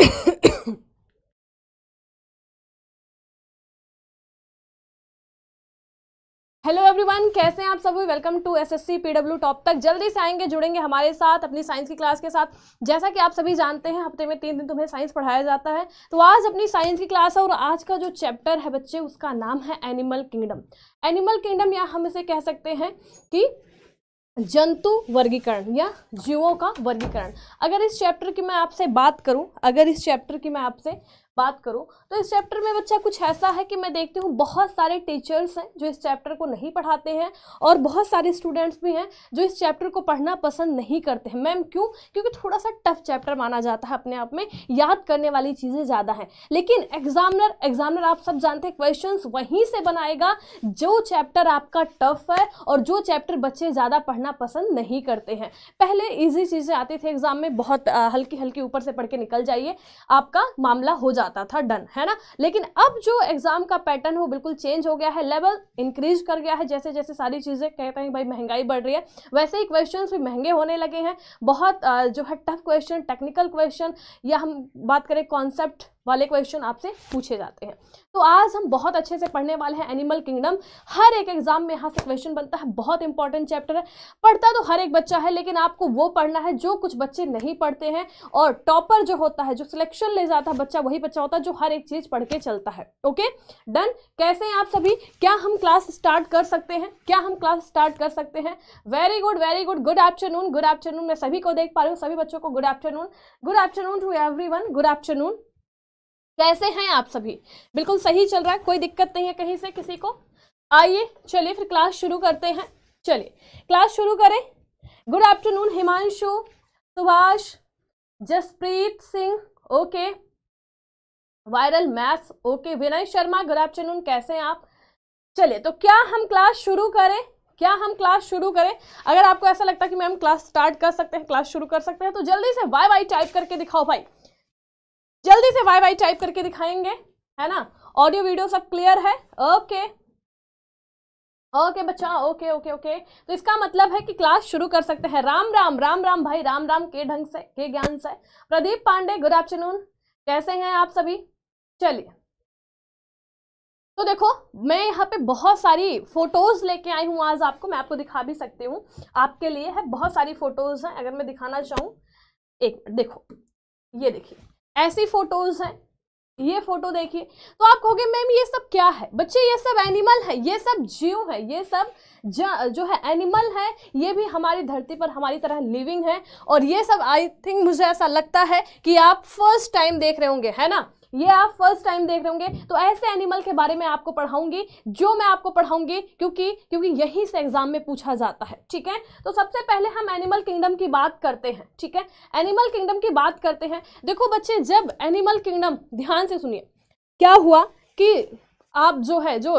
Hello everyone कैसे हैं आप सभी welcome to SSC PW top तक जल्दी से आएंगे जुड़ेंगे हमारे साथ अपनी साइंस की क्लास के साथ जैसा कि आप सभी जानते हैं हफ्ते में तीन दिन तुम्हें साइंस पढ़ाया जाता है तो आज अपनी साइंस की क्लास है और आज का जो चैप्टर है बच्चे उसका नाम है एनिमल किंगडम एनिमल किंगडम या हम इसे कह सकते हैं कि जंतु वर्गीकरण या जीवों का वर्गीकरण अगर इस चैप्टर की मैं आपसे बात करूं अगर इस चैप्टर की मैं आपसे बात करूं तो इस चैप्टर में बच्चा कुछ ऐसा है कि मैं देखती हूँ बहुत सारे टीचर्स हैं जो इस चैप्टर को नहीं पढ़ाते हैं और बहुत सारे स्टूडेंट्स भी हैं जो इस चैप्टर को पढ़ना पसंद नहीं करते हैं मैम क्यों क्योंकि थोड़ा सा टफ चैप्टर माना जाता है अपने आप में याद करने वाली चीज़ें ज़्यादा हैं लेकिन एग्जामिनर एग्जामिनर आप सब जानते हैं क्वेश्चन वहीं से बनाएगा जो चैप्टर आपका टफ है और जो चैप्टर बच्चे ज़्यादा पढ़ना पसंद नहीं करते हैं पहले ईजी चीज़ें आती थी एग्जाम में बहुत हल्की हल्की ऊपर से पढ़ के निकल जाइए आपका मामला हो जाता जाता था डन है ना लेकिन अब जो एग्ज़ाम का पैटर्न हो बिल्कुल चेंज हो गया है लेवल इंक्रीज कर गया है जैसे जैसे सारी चीज़ें कहते हैं भाई महंगाई बढ़ रही है वैसे ही क्वेश्चन भी महंगे होने लगे हैं बहुत जो है टफ क्वेश्चन टेक्निकल क्वेश्चन या हम बात करें कॉन्सेप्ट वाले क्वेश्चन आपसे पूछे जाते हैं तो आज हम बहुत अच्छे से पढ़ने वाले हैं एनिमल किंगडम हर एक एग्जाम में यहाँ से क्वेश्चन बनता है बहुत इंपॉर्टेंट चैप्टर है पढ़ता तो हर एक बच्चा है लेकिन आपको वो पढ़ना है जो कुछ बच्चे नहीं पढ़ते हैं और टॉपर जो होता है जो सिलेक्शन ले जाता है बच्चा वही बच्चा होता है जो हर एक चीज़ पढ़ के चलता है ओके डन कैसे हैं आप सभी क्या हम क्लास स्टार्ट कर सकते हैं क्या हम क्लास स्टार्ट कर सकते हैं very good very good good afternoon good afternoon मैं सभी को देख पा रही हूँ सभी बच्चों को good afternoon good afternoon to every good afternoon कैसे हैं आप सभी बिल्कुल सही चल रहा है कोई दिक्कत नहीं है कहीं से किसी को आइए चलिए फिर क्लास शुरू करते हैं चलिए क्लास शुरू करें good afternoon Himanshu Subhash Jaspreet Singh okay viral maths okay Vinay Sharma good afternoon कैसे हैं आप चलिए तो क्या हम क्लास शुरू करें क्या हम क्लास शुरू करें अगर आपको ऐसा लगता है कि मैम क्लास स्टार्ट कर सकते हैं क्लास शुरू कर सकते हैं तो जल्दी से वाई वाई टाइप करके दिखाओ भाई जल्दी से वाई वाई टाइप करके दिखाएंगे है ना ऑडियो वीडियो सब क्लियर है ओके ओके बच्चा ओके ओके ओके तो इसका मतलब है कि क्लास शुरू कर सकते हैं राम राम राम राम भाई राम राम के ढंग से के ज्ञान से प्रदीप पांडे गुड आफ्टरनून कैसे हैं आप सभी चलिए तो देखो मैं यहाँ पे बहुत सारी फोटोज लेके आई हूँ आज आपको मैं आपको दिखा भी सकती हूँ आपके लिए है बहुत सारी फोटोज हैं अगर मैं दिखाना चाहूँ एक देखो ये देखिए ऐसी फोटोज हैं ये फोटो देखिए तो आप कहोगे मैम ये सब क्या है बच्चे ये सब एनिमल है ये सब जीव है ये सब जो है एनिमल है ये भी हमारी धरती पर हमारी तरह लिविंग है और ये सब आई थिंक मुझे ऐसा लगता है कि आप फर्स्ट टाइम देख रहे होंगे है ना ये आप फर्स्ट टाइम देख रहे होंगे तो ऐसे एनिमल के बारे में आपको पढ़ाऊंगी जो मैं आपको पढ़ाऊंगी क्योंकि क्योंकि यहीं से एग्जाम में पूछा जाता है ठीक है तो सबसे पहले हम एनिमल किंगडम की बात करते हैं ठीक है एनिमल किंगडम की बात करते हैं देखो बच्चे जब एनिमल किंगडम ध्यान से सुनिए क्या हुआ कि आप जो है जो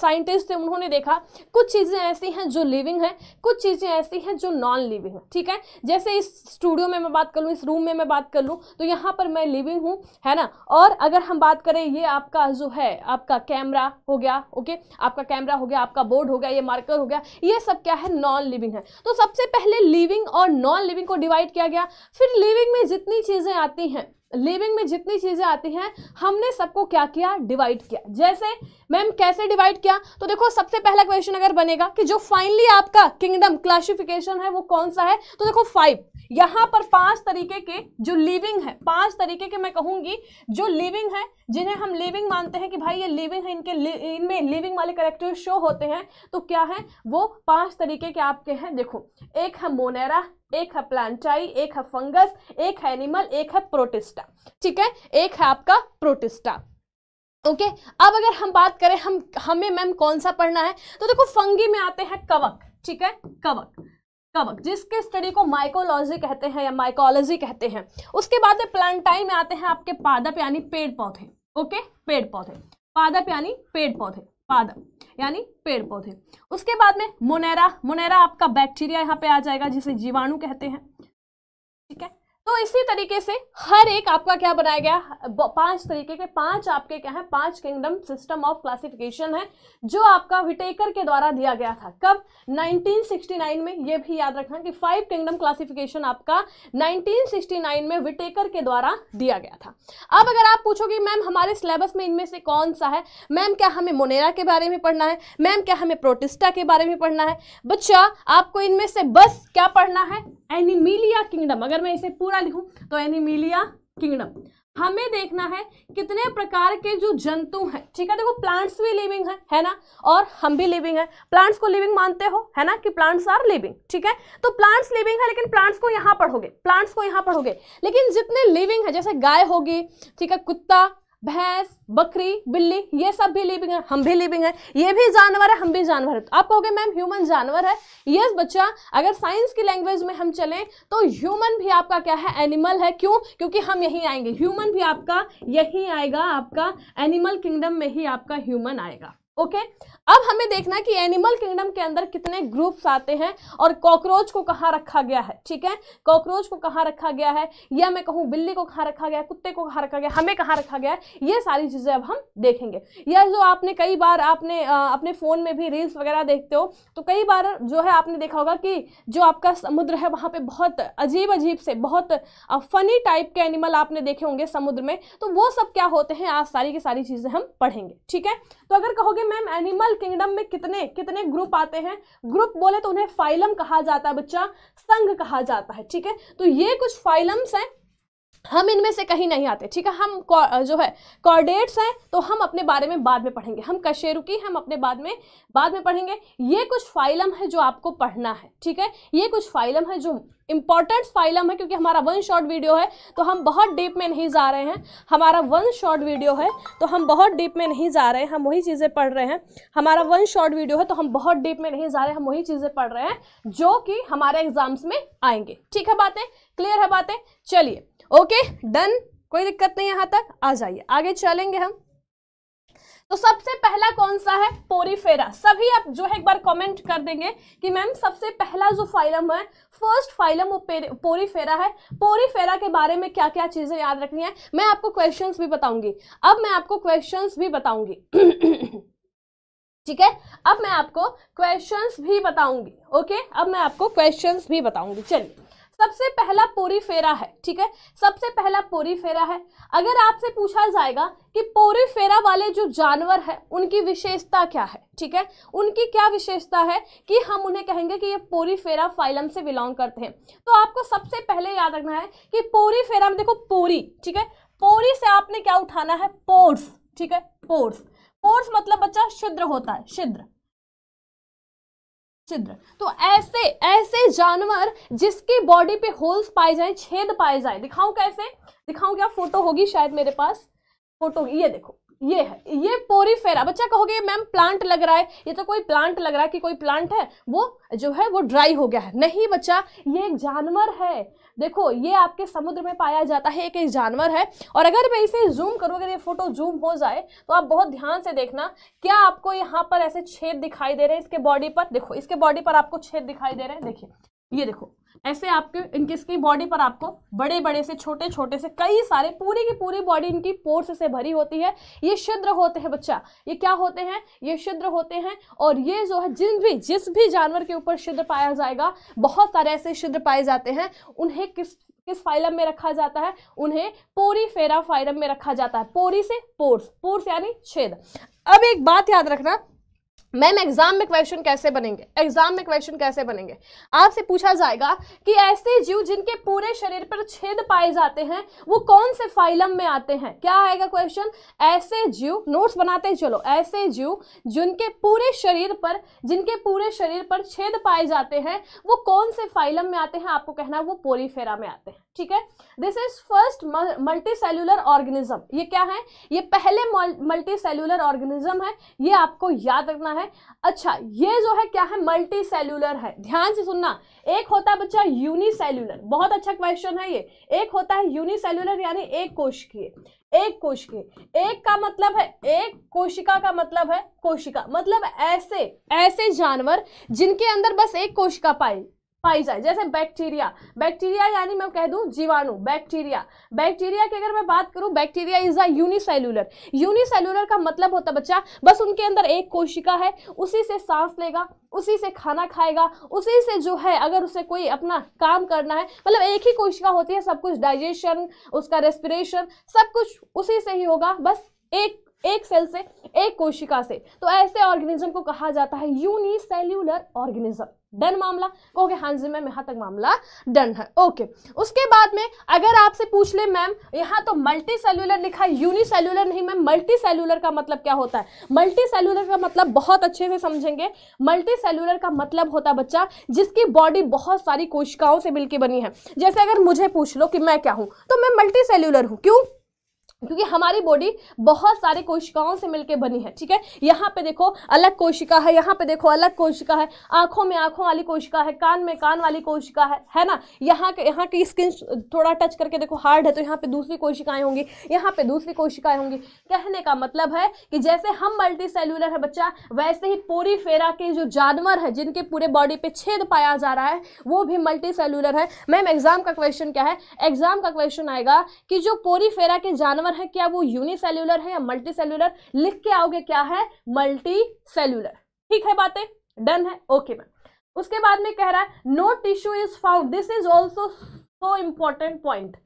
साइंटिस्ट थे उन्होंने देखा कुछ चीज़ें ऐसी हैं जो लिविंग हैं कुछ चीज़ें ऐसी हैं जो नॉन लिविंग हैं ठीक है जैसे इस स्टूडियो में मैं बात कर लूँ इस रूम में मैं बात कर लूँ तो यहाँ पर मैं लिविंग हूँ है ना और अगर हम बात करें ये आपका जो है आपका कैमरा हो गया ओके आपका कैमरा हो गया आपका बोर्ड हो गया ये मार्कर हो गया ये सब क्या है नॉन लिविंग है तो सबसे पहले लिविंग और नॉन लिविंग को डिवाइड किया गया फिर लिविंग में जितनी चीज़ें आती हैं लिविंग में जितनी चीज़ें आती हैं हमने सबको क्या किया डिवाइड किया जैसे मैम कैसे डिवाइड किया तो देखो सबसे पहला क्वेश्चन अगर बनेगा कि जो फाइनली आपका किंगडम क्लासिफिकेशन है वो कौन सा है तो देखो फाइव यहां पर पांच तरीके के जो लिविंग है पांच तरीके के मैं कहूंगी जो लिविंग है जिन्हें हम लिविंग मानते हैं कि भाई ये लिविंग है इनके इनमें लिविंग वाले करेक्टर शो होते हैं तो क्या है वो पांच तरीके के आपके हैं देखो एक है मोनेरा एक है प्लांटाई एक है फंगस एक है एनिमल एक है प्रोटिस्टा ठीक है एक है आपका प्रोटिस्टा ओके अब अगर हम बात करें हम हमें मैम कौन सा पढ़ना है तो देखो फंगी में आते हैं कवक ठीक है कवक कवक जिसके स्टडी को माइकोलॉजी कहते हैं या माइकोलॉजी कहते हैं उसके बाद में प्लांटाई में आते हैं आपके पादप यानी पेड़ पौधे ओके पेड़ पौधे पादप यानी पेड़ पौधे पादप यानी पेड़ पौधे उसके बाद में मोनेरा मोनेरा आपका बैक्टीरिया यहाँ पे आ जाएगा जिसे जीवाणु कहते हैं ठीक है तो इसी तरीके से हर एक आपका क्या बनाया गया पांच तरीके के पांच आपके क्या है पांच किंगडम सिस्टम ऑफ क्लासिफिकेशन है जो आपका विटेकर के द्वारा दिया गया था कब 1969 में यह भी याद रखना कि फाइव किंगडम क्लासिफिकेशन आपका 1969 में विटेकर के द्वारा दिया गया था अब अगर आप पूछोगे मैम हमारे सिलेबस में इनमें से कौन सा है मैम क्या हमें मोनेरा के बारे में पढ़ना है मैम क्या हमें प्रोटिस्टा के बारे में पढ़ना है बच्चा आपको इनमें से बस क्या पढ़ना है एनिमिलिया किंगडम अगर मैं इसे पूरा क्या लिखूँ तो एनिमिलिया किंगडम हमें देखना है कितने प्रकार के जो जंतु हैं ठीक है देखो प्लांट्स भी लिविंग है है ना और हम भी लिविंग है प्लांट्स को लिविंग मानते हो है ना कि प्लांट्स आर लिविंग ठीक है तो प्लांट्स लिविंग है लेकिन प्लांट्स को यहाँ पढ़ोगे प्लांट्स को यहाँ पढ़ोगे लेकिन जितने लिविंग है जैसे गाय होगी ठीक है कुत्ता भैंस बकरी बिल्ली ये सब भी लिविंग है हम भी लिविंग है ये भी जानवर है हम भी जानवर है तो आप कहोगे मैम ह्यूमन जानवर है यस बच्चा अगर साइंस की लैंग्वेज में हम चलें तो ह्यूमन भी आपका क्या है एनिमल है क्यों क्योंकि हम यहीं आएंगे ह्यूमन भी आपका यहीं आएगा आपका एनिमल किंगडम में ही आपका ह्यूमन आएगा ओके अब हमें देखना है कि एनिमल किंगडम के अंदर कितने ग्रुप्स आते हैं और कॉकरोच को कहाँ रखा गया है ठीक है कॉकरोच को कहाँ रखा गया है या मैं कहूँ बिल्ली को कहाँ रखा गया है कुत्ते को कहाँ रखा गया हमें कहाँ रखा गया है ये सारी चीज़ें अब हम देखेंगे या जो आपने कई बार आपने आ, अपने फ़ोन में भी रील्स वगैरह देखते हो तो कई बार जो है आपने देखा होगा कि जो आपका समुद्र है वहाँ पर बहुत अजीब अजीब से बहुत फ़नी टाइप के एनिमल आपने देखे होंगे समुद्र में तो वो सब क्या होते हैं आज सारी की सारी चीज़ें हम पढ़ेंगे ठीक है तो अगर कहोगे कि मैम एनिमल किंगडम में कितने कितने ग्रुप आते हैं ग्रुप बोले तो उन्हें फाइलम कहा जाता है बच्चा संघ कहा जाता है ठीक है तो ये कुछ फाइलम्स हैं हम इनमें से कहीं नहीं आते ठीक है हम जो है कॉर्डेट्स हैं तो हम अपने बारे में बाद में पढ़ेंगे हम कशेरुकी हम अपने बाद में बाद में पढ़ेंगे ये कुछ फाइलम है जो आपको पढ़ना है ठीक है ये कुछ फाइलम है जो इंपॉर्टेंट फाइलम है क्योंकि हमारा वन शॉर्ट वीडियो है तो हम बहुत डीप में नहीं जा रहे हैं हमारा वन शॉर्ट वीडियो है तो हम बहुत डीप में नहीं जा रहे हैं हम वही चीज़ें पढ़ रहे हैं हमारा वन शॉर्ट वीडियो है तो हम बहुत डीप में नहीं जा रहे हैं हम वही चीज़ें पढ़ रहे हैं जो कि हमारे एग्जाम्स में आएंगे ठीक है बातें क्लियर है बातें चलिए ओके डन कोई दिक्कत नहीं यहाँ तक आ जाइए आगे चलेंगे हम तो सबसे पहला कौन सा है पोरीफेरा सभी आप जो है एक बार कमेंट कर देंगे कि मैम सबसे पहला जो फाइलम है फर्स्ट फाइलम वो पोरीफेरा है पोरीफेरा के बारे में क्या क्या चीज़ें याद रखनी है मैं आपको क्वेश्चंस भी बताऊंगी अब मैं आपको क्वेश्चंस भी बताऊंगी ठीक है अब मैं आपको क्वेश्चंस भी बताऊंगी ओके अब मैं आपको क्वेश्चंस भी बताऊंगी चलिए सबसे पहला पोरी फेरा है ठीक है सबसे पहला पोरी फेरा है अगर आपसे पूछा जाएगा कि पोरी फेरा वाले जो जानवर है उनकी विशेषता क्या है ठीक है उनकी क्या विशेषता है कि हम उन्हें कहेंगे कि ये पोरी फेरा फाइलम से बिलोंग करते हैं तो आपको सबसे पहले याद रखना है कि पोरी फेरा में देखो पोरी ठीक है पोरी से आपने क्या उठाना है पोर्स ठीक है पोर्स पोर्स मतलब बच्चा छिद्र होता है छिद्र चिद्र तो ऐसे ऐसे जानवर जिसके बॉडी पे होल्स पाए जाए छेद पाए जाए दिखाऊं कैसे दिखाऊं क्या फोटो होगी शायद मेरे पास फोटो ये देखो ये है ये पोरीफेरा बच्चा कहोगे मैम प्लांट लग रहा है ये तो कोई प्लांट लग रहा है कि कोई प्लांट है वो जो है वो ड्राई हो गया है नहीं बच्चा ये एक जानवर है देखो ये आपके समुद्र में पाया जाता है एक एक जानवर है और अगर मैं इसे जूम करूँ अगर ये फोटो जूम हो जाए तो आप बहुत ध्यान से देखना क्या आपको यहाँ पर ऐसे छेद दिखाई दे रहे हैं इसके बॉडी पर देखो इसके बॉडी पर आपको छेद दिखाई दे रहे हैं देखिए ये देखो ऐसे आपके इनकी इसकी बॉडी पर आपको बड़े बड़े से छोटे छोटे से कई सारे पूरी की पूरी बॉडी इनकी पोर्स से भरी होती है ये छिद्र होते हैं बच्चा ये क्या होते हैं ये छिद्र होते हैं और ये जो है जिन भी जिस भी जानवर के ऊपर छिद्र पाया जाएगा बहुत सारे ऐसे छिद्र पाए जाते हैं उन्हें किस किस फाइलम में रखा जाता है उन्हें पोरी फेरा फाइलम में रखा जाता है पोरी से पोर्स पोर्स यानी छेद अब एक बात याद रखना मैम एग्जाम में क्वेश्चन कैसे बनेंगे एग्जाम में क्वेश्चन कैसे बनेंगे आपसे पूछा जाएगा कि ऐसे जीव जिनके पूरे शरीर पर छेद पाए जाते हैं वो कौन से फाइलम में आते हैं क्या आएगा क्वेश्चन ऐसे जीव नोट्स बनाते चलो ऐसे जीव जिनके पूरे शरीर पर जिनके पूरे शरीर पर छेद पाए जाते हैं वो कौन से फाइलम में आते हैं आपको कहना है वो पोरीफेरा में आते हैं ठीक है this is first multicellular organism ये क्या है ये पहले मल्टी सेल्यूलर ऑर्गेनिज्म है ये आपको याद रखना है अच्छा ये जो है क्या है मल्टी सेल्यूलर है ध्यान से सुनना एक होता है बच्चा यूनिसेल्यूलर बहुत अच्छा क्वेश्चन है ये एक होता है यूनिसेल्यूलर यानी एक की एक कोश की एक का मतलब है एक कोशिका का मतलब है कोशिका मतलब ऐसे ऐसे जानवर जिनके अंदर बस एक कोशिका पाई पाई जाए जैसे बैक्टीरिया बैक्टीरिया यानी मैं कह दूं जीवाणु बैक्टीरिया बैक्टीरिया की अगर मैं बात करूं bacteria is a unicellular unicellular का मतलब होता बच्चा बस उनके अंदर एक कोशिका है उसी से सांस लेगा उसी से खाना खाएगा उसी से जो है अगर उसे कोई अपना काम करना है मतलब एक ही कोशिका होती है सब कुछ डाइजेशन उसका रेस्पिरेशन सब कुछ उसी से ही होगा बस एक एक सेल से एक कोशिका से तो ऐसे ऑर्गेनिज्म को कहा जाता है यूनिसेल्यूलर ऑर्गेनिज्म डन मामला कहोगे हाँ जी मैम यहाँ तक मामला डन है ओके उसके बाद में अगर आपसे पूछ ले मैम यहाँ तो मल्टी सेलुलर लिखा है यूनि सेलुलर नहीं मैम मल्टी सेलुलर का मतलब क्या होता है मल्टी सेलुलर का मतलब बहुत अच्छे से समझेंगे मल्टी सेलुलर का मतलब होता है बच्चा जिसकी बॉडी बहुत सारी कोशिकाओं से मिलकर बनी है जैसे अगर मुझे पूछ लो कि मैं क्या हूँ तो मैं मल्टी सेलुलर हूँ क्यों क्योंकि हमारी बॉडी बहुत सारे कोशिकाओं से मिलकर बनी है ठीक है यहाँ पे देखो अलग कोशिका है यहाँ पे देखो अलग कोशिका है आंखों में आंखों वाली कोशिका है कान में कान वाली कोशिका है है ना यहाँ के यहाँ की स्किन थोड़ा टच करके देखो हार्ड है तो यहाँ पे दूसरी कोशिकाएं होंगी यहाँ पे दूसरी कोशिकाएं होंगी कहने का मतलब है कि जैसे हम मल्टी सेल्यूलर है बच्चा वैसे ही पूरी फेरा के जो जानवर है जिनके पूरे बॉडी पे छेद पाया जा रहा है वो भी मल्टी सेल्यूलर है मैम एग्जाम का क्वेश्चन क्या है एग्जाम का क्वेश्चन आएगा कि जो पोरी फेरा के जानवर सेलुलर है क्या वो यूनिसेल्युलर है या मल्टी सेल्यूलर लिख के आओगे क्या है मल्टी सेल्यूलर ठीक है बातें डन है ओके मैम उसके बाद में कह रहा है no tissue is found this is also so important point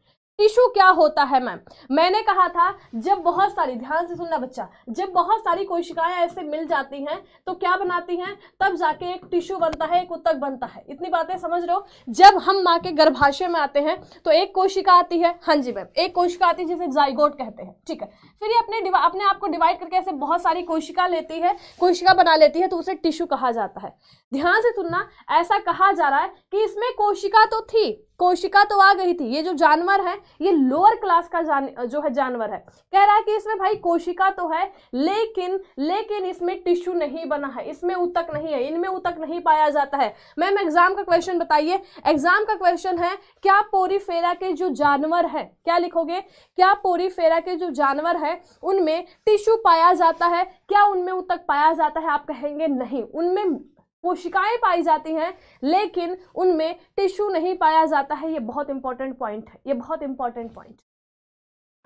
issue क्या होता है मैम मैंने कहा था जब बहुत सारी ध्यान से सुनना बच्चा जब बहुत सारी कोशिकाएं ऐसे मिल जाती हैं तो क्या बनाती हैं तब जाके एक टिश्यू बनता है एक उत्तक बनता है इतनी बातें समझ लो जब हम माँ के गर्भाशय में आते हैं तो एक कोशिका आती है हाँ जी मैम एक कोशिका आती है जिसे जाइगोट कहते हैं ठीक है फिर ये अपने अपने आप को डिवाइड करके ऐसे बहुत सारी कोशिका लेती है कोशिका बना लेती है तो उसे टिश्यू कहा जाता है ध्यान से सुनना ऐसा कहा जा रहा है कि इसमें कोशिका तो थी कोशिका तो आ गई थी ये जो जानवर है ये लोअर क्लास का जान जो है जानवर है कह रहा है कि इसमें भाई कोशिका तो है लेकिन लेकिन इसमें टिश्यू नहीं बना है इसमें उतक नहीं है इनमें उतक नहीं पाया जाता है मैम एग्जाम का क्वेश्चन बताइए एग्जाम का क्वेश्चन है क्या पोरीफेरा के जो जानवर है क्या लिखोगे क्या पोरीफेरा के जो जानवर है उनमें टिश्यू पाया जाता है क्या उनमें उतक पाया जाता है आप कहेंगे नहीं उनमें कोशिकाएं पाई जाती हैं लेकिन उनमें टिश्यू नहीं पाया जाता है ये बहुत इंपॉर्टेंट पॉइंट है ये बहुत इंपॉर्टेंट पॉइंट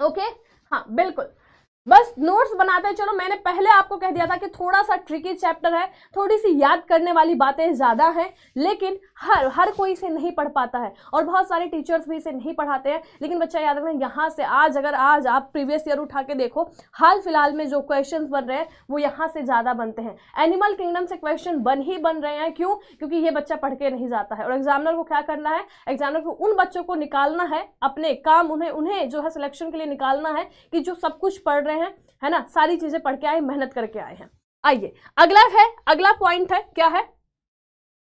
ओके हाँ बिल्कुल बस नोट्स बनाते हैं चलो मैंने पहले आपको कह दिया था कि थोड़ा सा ट्रिकी चैप्टर है थोड़ी सी याद करने वाली बातें ज़्यादा हैं लेकिन हर हर कोई इसे नहीं पढ़ पाता है और बहुत सारे टीचर्स भी इसे नहीं पढ़ाते हैं लेकिन बच्चा याद रखना यहाँ से आज अगर आज आप प्रीवियस ईयर उठा के देखो हाल फिलहाल में जो क्वेश्चन बन रहे हैं वो यहाँ से ज़्यादा बनते हैं एनिमल किंगडम से क्वेश्चन बन ही बन रहे हैं क्यों क्योंकि ये बच्चा पढ़ के नहीं जाता है और एग्जामिनर को क्या करना है एग्जामिनर को उन बच्चों को निकालना है अपने काम उन्हें उन्हें जो है सिलेक्शन के लिए निकालना है कि जो सब कुछ पढ़ रहे हैं हैं है ना सारी चीजें पढ़ के आए मेहनत करके आए हैं आइए अगला है अगला पॉइंट है क्या है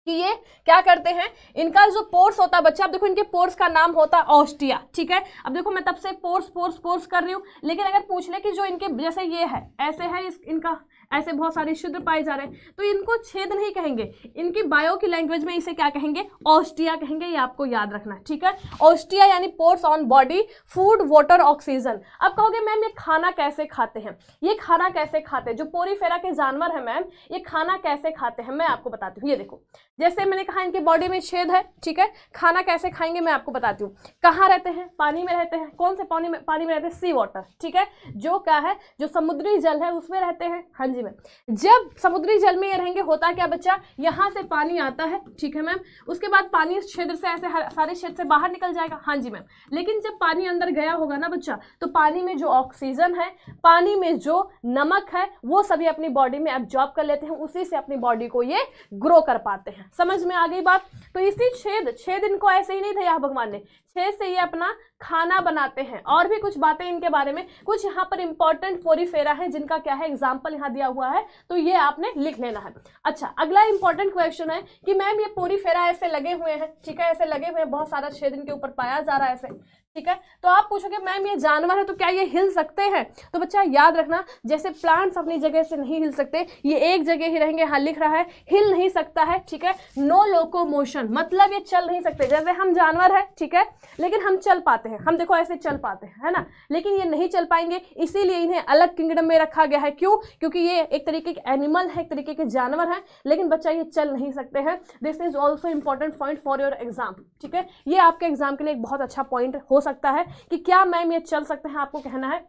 कि ये क्या करते हैं इनका जो पोर्स होता है बच्चा अब देखो इनके पोर्स का नाम होता है ऑस्टिया ठीक है अब देखो मैं तब से पोर्स पोर्स पोर्स कर रही हूं लेकिन अगर पूछ ले कि जो इनके जैसे ये है ऐसे है इस, इनका ऐसे बहुत सारे शुद्र पाए जा रहे हैं तो इनको छेद नहीं कहेंगे इनकी बायो की लैंग्वेज में इसे क्या कहेंगे ऑस्टिया कहेंगे ये आपको याद रखना ठीक है ऑस्टिया यानी ports on body food water oxygen अब कहोगे मैम ये खाना कैसे खाते हैं ये खाना कैसे खाते हैं जो पोरीफेरा के जानवर है मैम ये खाना कैसे खाते हैं मैं आपको बताती हूँ ये देखो जैसे मैंने कहा इनकी बॉडी में छेद है ठीक है खाना कैसे खाएंगे मैं आपको बताती हूँ कहाँ रहते हैं पानी में रहते हैं कौन से पानी में पानी में रहते हैं सी वाटर ठीक है जो क्या है जो समुद्री जल है उसमें रहते हैं हाँ जी समझ में जब समुद्री जल में ये रहेंगे होता क्या बच्चा यहाँ से पानी आता है ठीक है मैम उसके बाद पानी इस क्षेत्र से ऐसे हर, सारे क्षेत्र से बाहर निकल जाएगा हाँ जी मैम लेकिन जब पानी अंदर गया होगा ना बच्चा तो पानी में जो ऑक्सीजन है पानी में जो नमक है वो सभी अपनी बॉडी में एब्जॉर्ब कर लेते हैं उसी से अपनी बॉडी को ये ग्रो कर पाते हैं समझ में आ गई बात तो इसी छेद छेद इनको ऐसे ही नहीं था यहाँ भगवान ने छह से ये अपना खाना बनाते हैं और भी कुछ बातें इनके बारे में कुछ यहाँ पर इंपॉर्टेंट फेरा है जिनका क्या है एग्जाम्पल यहाँ दिया हुआ है तो ये आपने लिख लेना है अच्छा अगला इंपॉर्टेंट क्वेश्चन है कि मैम ये फेरा ऐसे लगे हुए हैं ठीक है ऐसे लगे हुए हैं बहुत सारा छेद इनके ऊपर पाया जा रहा है ऐसे ठीक है तो आप पूछोगे मैम ये जानवर है तो क्या ये हिल सकते हैं तो बच्चा याद रखना जैसे प्लांट्स अपनी जगह से नहीं हिल सकते ये एक जगह ही रहेंगे हाँ लिख रहा है हिल नहीं सकता है ठीक है नो लोको मोशन मतलब ये चल नहीं सकते जैसे हम जानवर है ठीक है लेकिन हम चल पाते हैं हम देखो ऐसे चल पाते हैं है ना लेकिन ये नहीं चल पाएंगे इसीलिए इन्हें अलग किंगडम में रखा गया है क्यों क्योंकि ये एक तरीके के एनिमल है एक तरीके के जानवर है लेकिन बच्चा ये चल नहीं सकते हैं this is also important point for your exam ठीक है ये आपके एग्जाम के लिए एक बहुत अच्छा पॉइंट हो सकता है कि क्या मैम ये चल सकते हैं आपको कहना है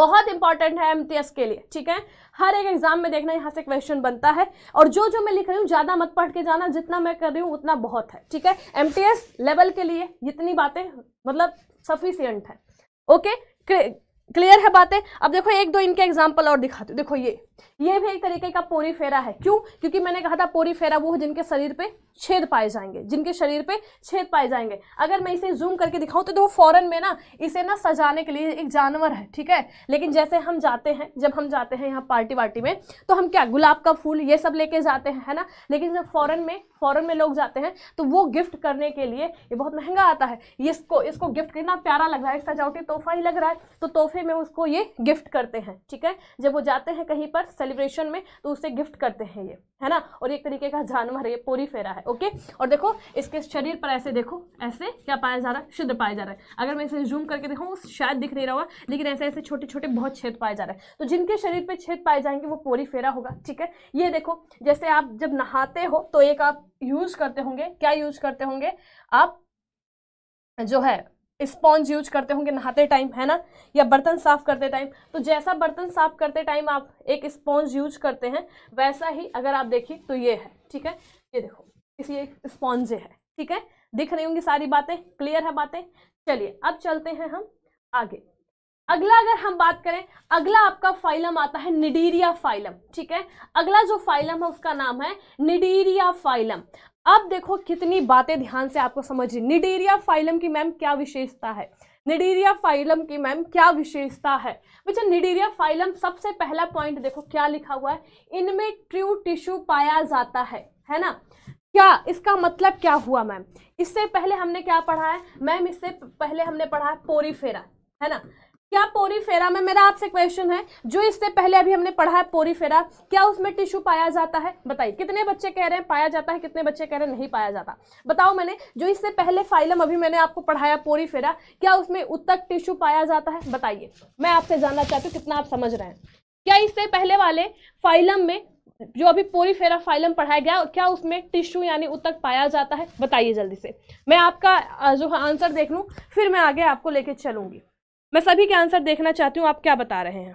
बहुत इंपॉर्टेंट है एमटीएस के लिए ठीक है हर एक एग्जाम में देखना यहाँ से क्वेश्चन बनता है और जो जो मैं लिख रही हूँ ज़्यादा मत पढ़ के जाना जितना मैं कर रही हूँ उतना बहुत है ठीक है एमटीएस लेवल के लिए इतनी बातें मतलब सफिशियंट है ओके क्लियर है बातें अब देखो एक दो इनके एग्जाम्पल और दिखाते देखो ये ये भी एक तरीके का पोरीफेरा है क्यों क्योंकि मैंने कहा था पोरीफेरा वो है जिनके शरीर पे छेद पाए जाएंगे जिनके शरीर पे छेद पाए जाएंगे अगर मैं इसे जूम करके दिखाऊं तो देखो फॉरन में ना इसे ना सजाने के लिए एक जानवर है ठीक है लेकिन जैसे हम जाते हैं जब हम जाते हैं यहाँ पार्टी वार्टी में तो हम क्या गुलाब का फूल ये सब लेके जाते हैं है ना लेकिन जब फॉरन में फॉरन में लोग जाते हैं तो वो गिफ्ट करने के लिए ये बहुत महंगा आता है इसको इसको गिफ्ट कितना प्यारा लग रहा है सजावटी तोहफा ही लग रहा है तो तोहफे में उसको ये गिफ्ट करते हैं ठीक है जब वो जाते हैं कहीं पर सेलिब्रेशन में तो उसे गिफ्ट करते हैं ये है ना और एक तरीके का जानवर है ये पूरी फेरा है ओके और देखो इसके शरीर पर ऐसे देखो ऐसे क्या पाया जा रहा है शुद्ध पाया जा रहा है अगर मैं इसे जूम करके देखूँ शायद दिख नहीं रहा हुआ लेकिन ऐसे ऐसे छोटे छोटे बहुत छेद पाए जा रहे हैं तो जिनके शरीर पर छेद पाए जाएंगे वो पोरी फेरा होगा ठीक है ये देखो जैसे आप जब नहाते हो तो एक आप यूज करते होंगे क्या यूज करते होंगे आप जो है स्पॉन्ज यूज करते होंगे नहाते टाइम है ना या बर्तन साफ करते टाइम तो जैसा बर्तन साफ करते टाइम आप एक स्पॉन्ज यूज करते हैं वैसा ही अगर आप देखिए तो ये है ठीक है ये देखो इसलिए स्पॉन्ज है ठीक है दिख रही होंगी सारी बातें क्लियर है बातें चलिए अब चलते हैं हम आगे अगला अगर हम बात करें अगला आपका फाइलम आता है निडीरिया फाइलम ठीक है अगला जो फाइलम है उसका नाम है निडीरिया फाइलम अब देखो कितनी बातें ध्यान से आपको समझिए निडीरिया फाइलम की मैम क्या विशेषता है निडीरिया फाइलम की मैम क्या विशेषता है बच्चा निडीरिया फाइलम सबसे पहला पॉइंट देखो क्या लिखा हुआ है इनमें ट्रू टिश्यू पाया जाता है है ना क्या इसका मतलब क्या हुआ मैम इससे पहले हमने क्या पढ़ा है मैम इससे पहले हमने पढ़ा है पोरीफेरा है ना क्या पोरीफेरा में मेरा आपसे क्वेश्चन है जो इससे पहले अभी हमने पढ़ा है पोरीफेरा क्या उसमें टिश्यू पाया जाता है बताइए कितने बच्चे कह रहे हैं पाया जाता है कितने बच्चे कह रहे हैं नहीं पाया जाता बताओ मैंने जो इससे पहले फाइलम अभी मैंने आपको पढ़ाया पोरीफेरा क्या उसमें उत्तक टिश्यू पाया जाता है बताइए मैं आपसे जानना चाहती हूँ कितना आप समझ रहे हैं क्या इससे पहले वाले फाइलम में जो अभी पूरी फेरा फाइलम पढ़ाया गया क्या उसमें टिश्यू यानी उत्तक पाया जाता है बताइए जल्दी से मैं आपका जो आंसर देख लूँ फिर मैं आगे आपको लेके चलूंगी मैं सभी के आंसर देखना चाहती हूँ आप क्या बता रहे हैं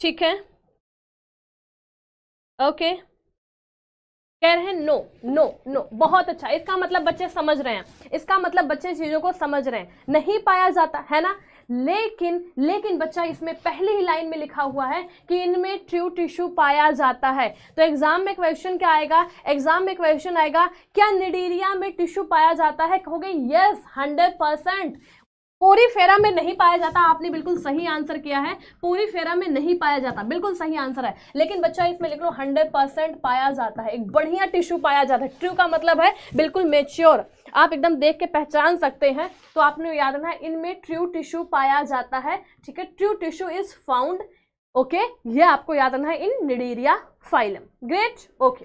ठीक है ओके okay. कह रहे हैं नो नो नो बहुत अच्छा इसका मतलब बच्चे समझ रहे हैं इसका मतलब बच्चे चीज़ों को समझ रहे हैं नहीं पाया जाता है ना लेकिन लेकिन बच्चा इसमें पहले ही लाइन में लिखा हुआ है कि इनमें ट्रू टिश्यू पाया जाता है तो एग्जाम में क्वेश्चन क्या आएगा एग्जाम में क्वेश्चन आएगा क्या निडीरिया में टिश्यू पाया जाता है कहोगे यस हंड्रेड परसेंट पूरी फेरा में नहीं पाया जाता आपने बिल्कुल सही आंसर किया है पूरी फेरा में नहीं पाया जाता बिल्कुल सही आंसर है लेकिन बच्चा इसमें लिख लो हंड्रेड परसेंट पाया जाता है एक बढ़िया टिश्यू पाया जाता है ट्रू का मतलब है बिल्कुल मेच्योर आप एकदम देख के पहचान सकते हैं तो आपने याद रखना है इनमें ट्रू टिश्यू पाया जाता है ठीक है true tissue is found okay ये आपको याद रखना है in Cnidaria phylum great okay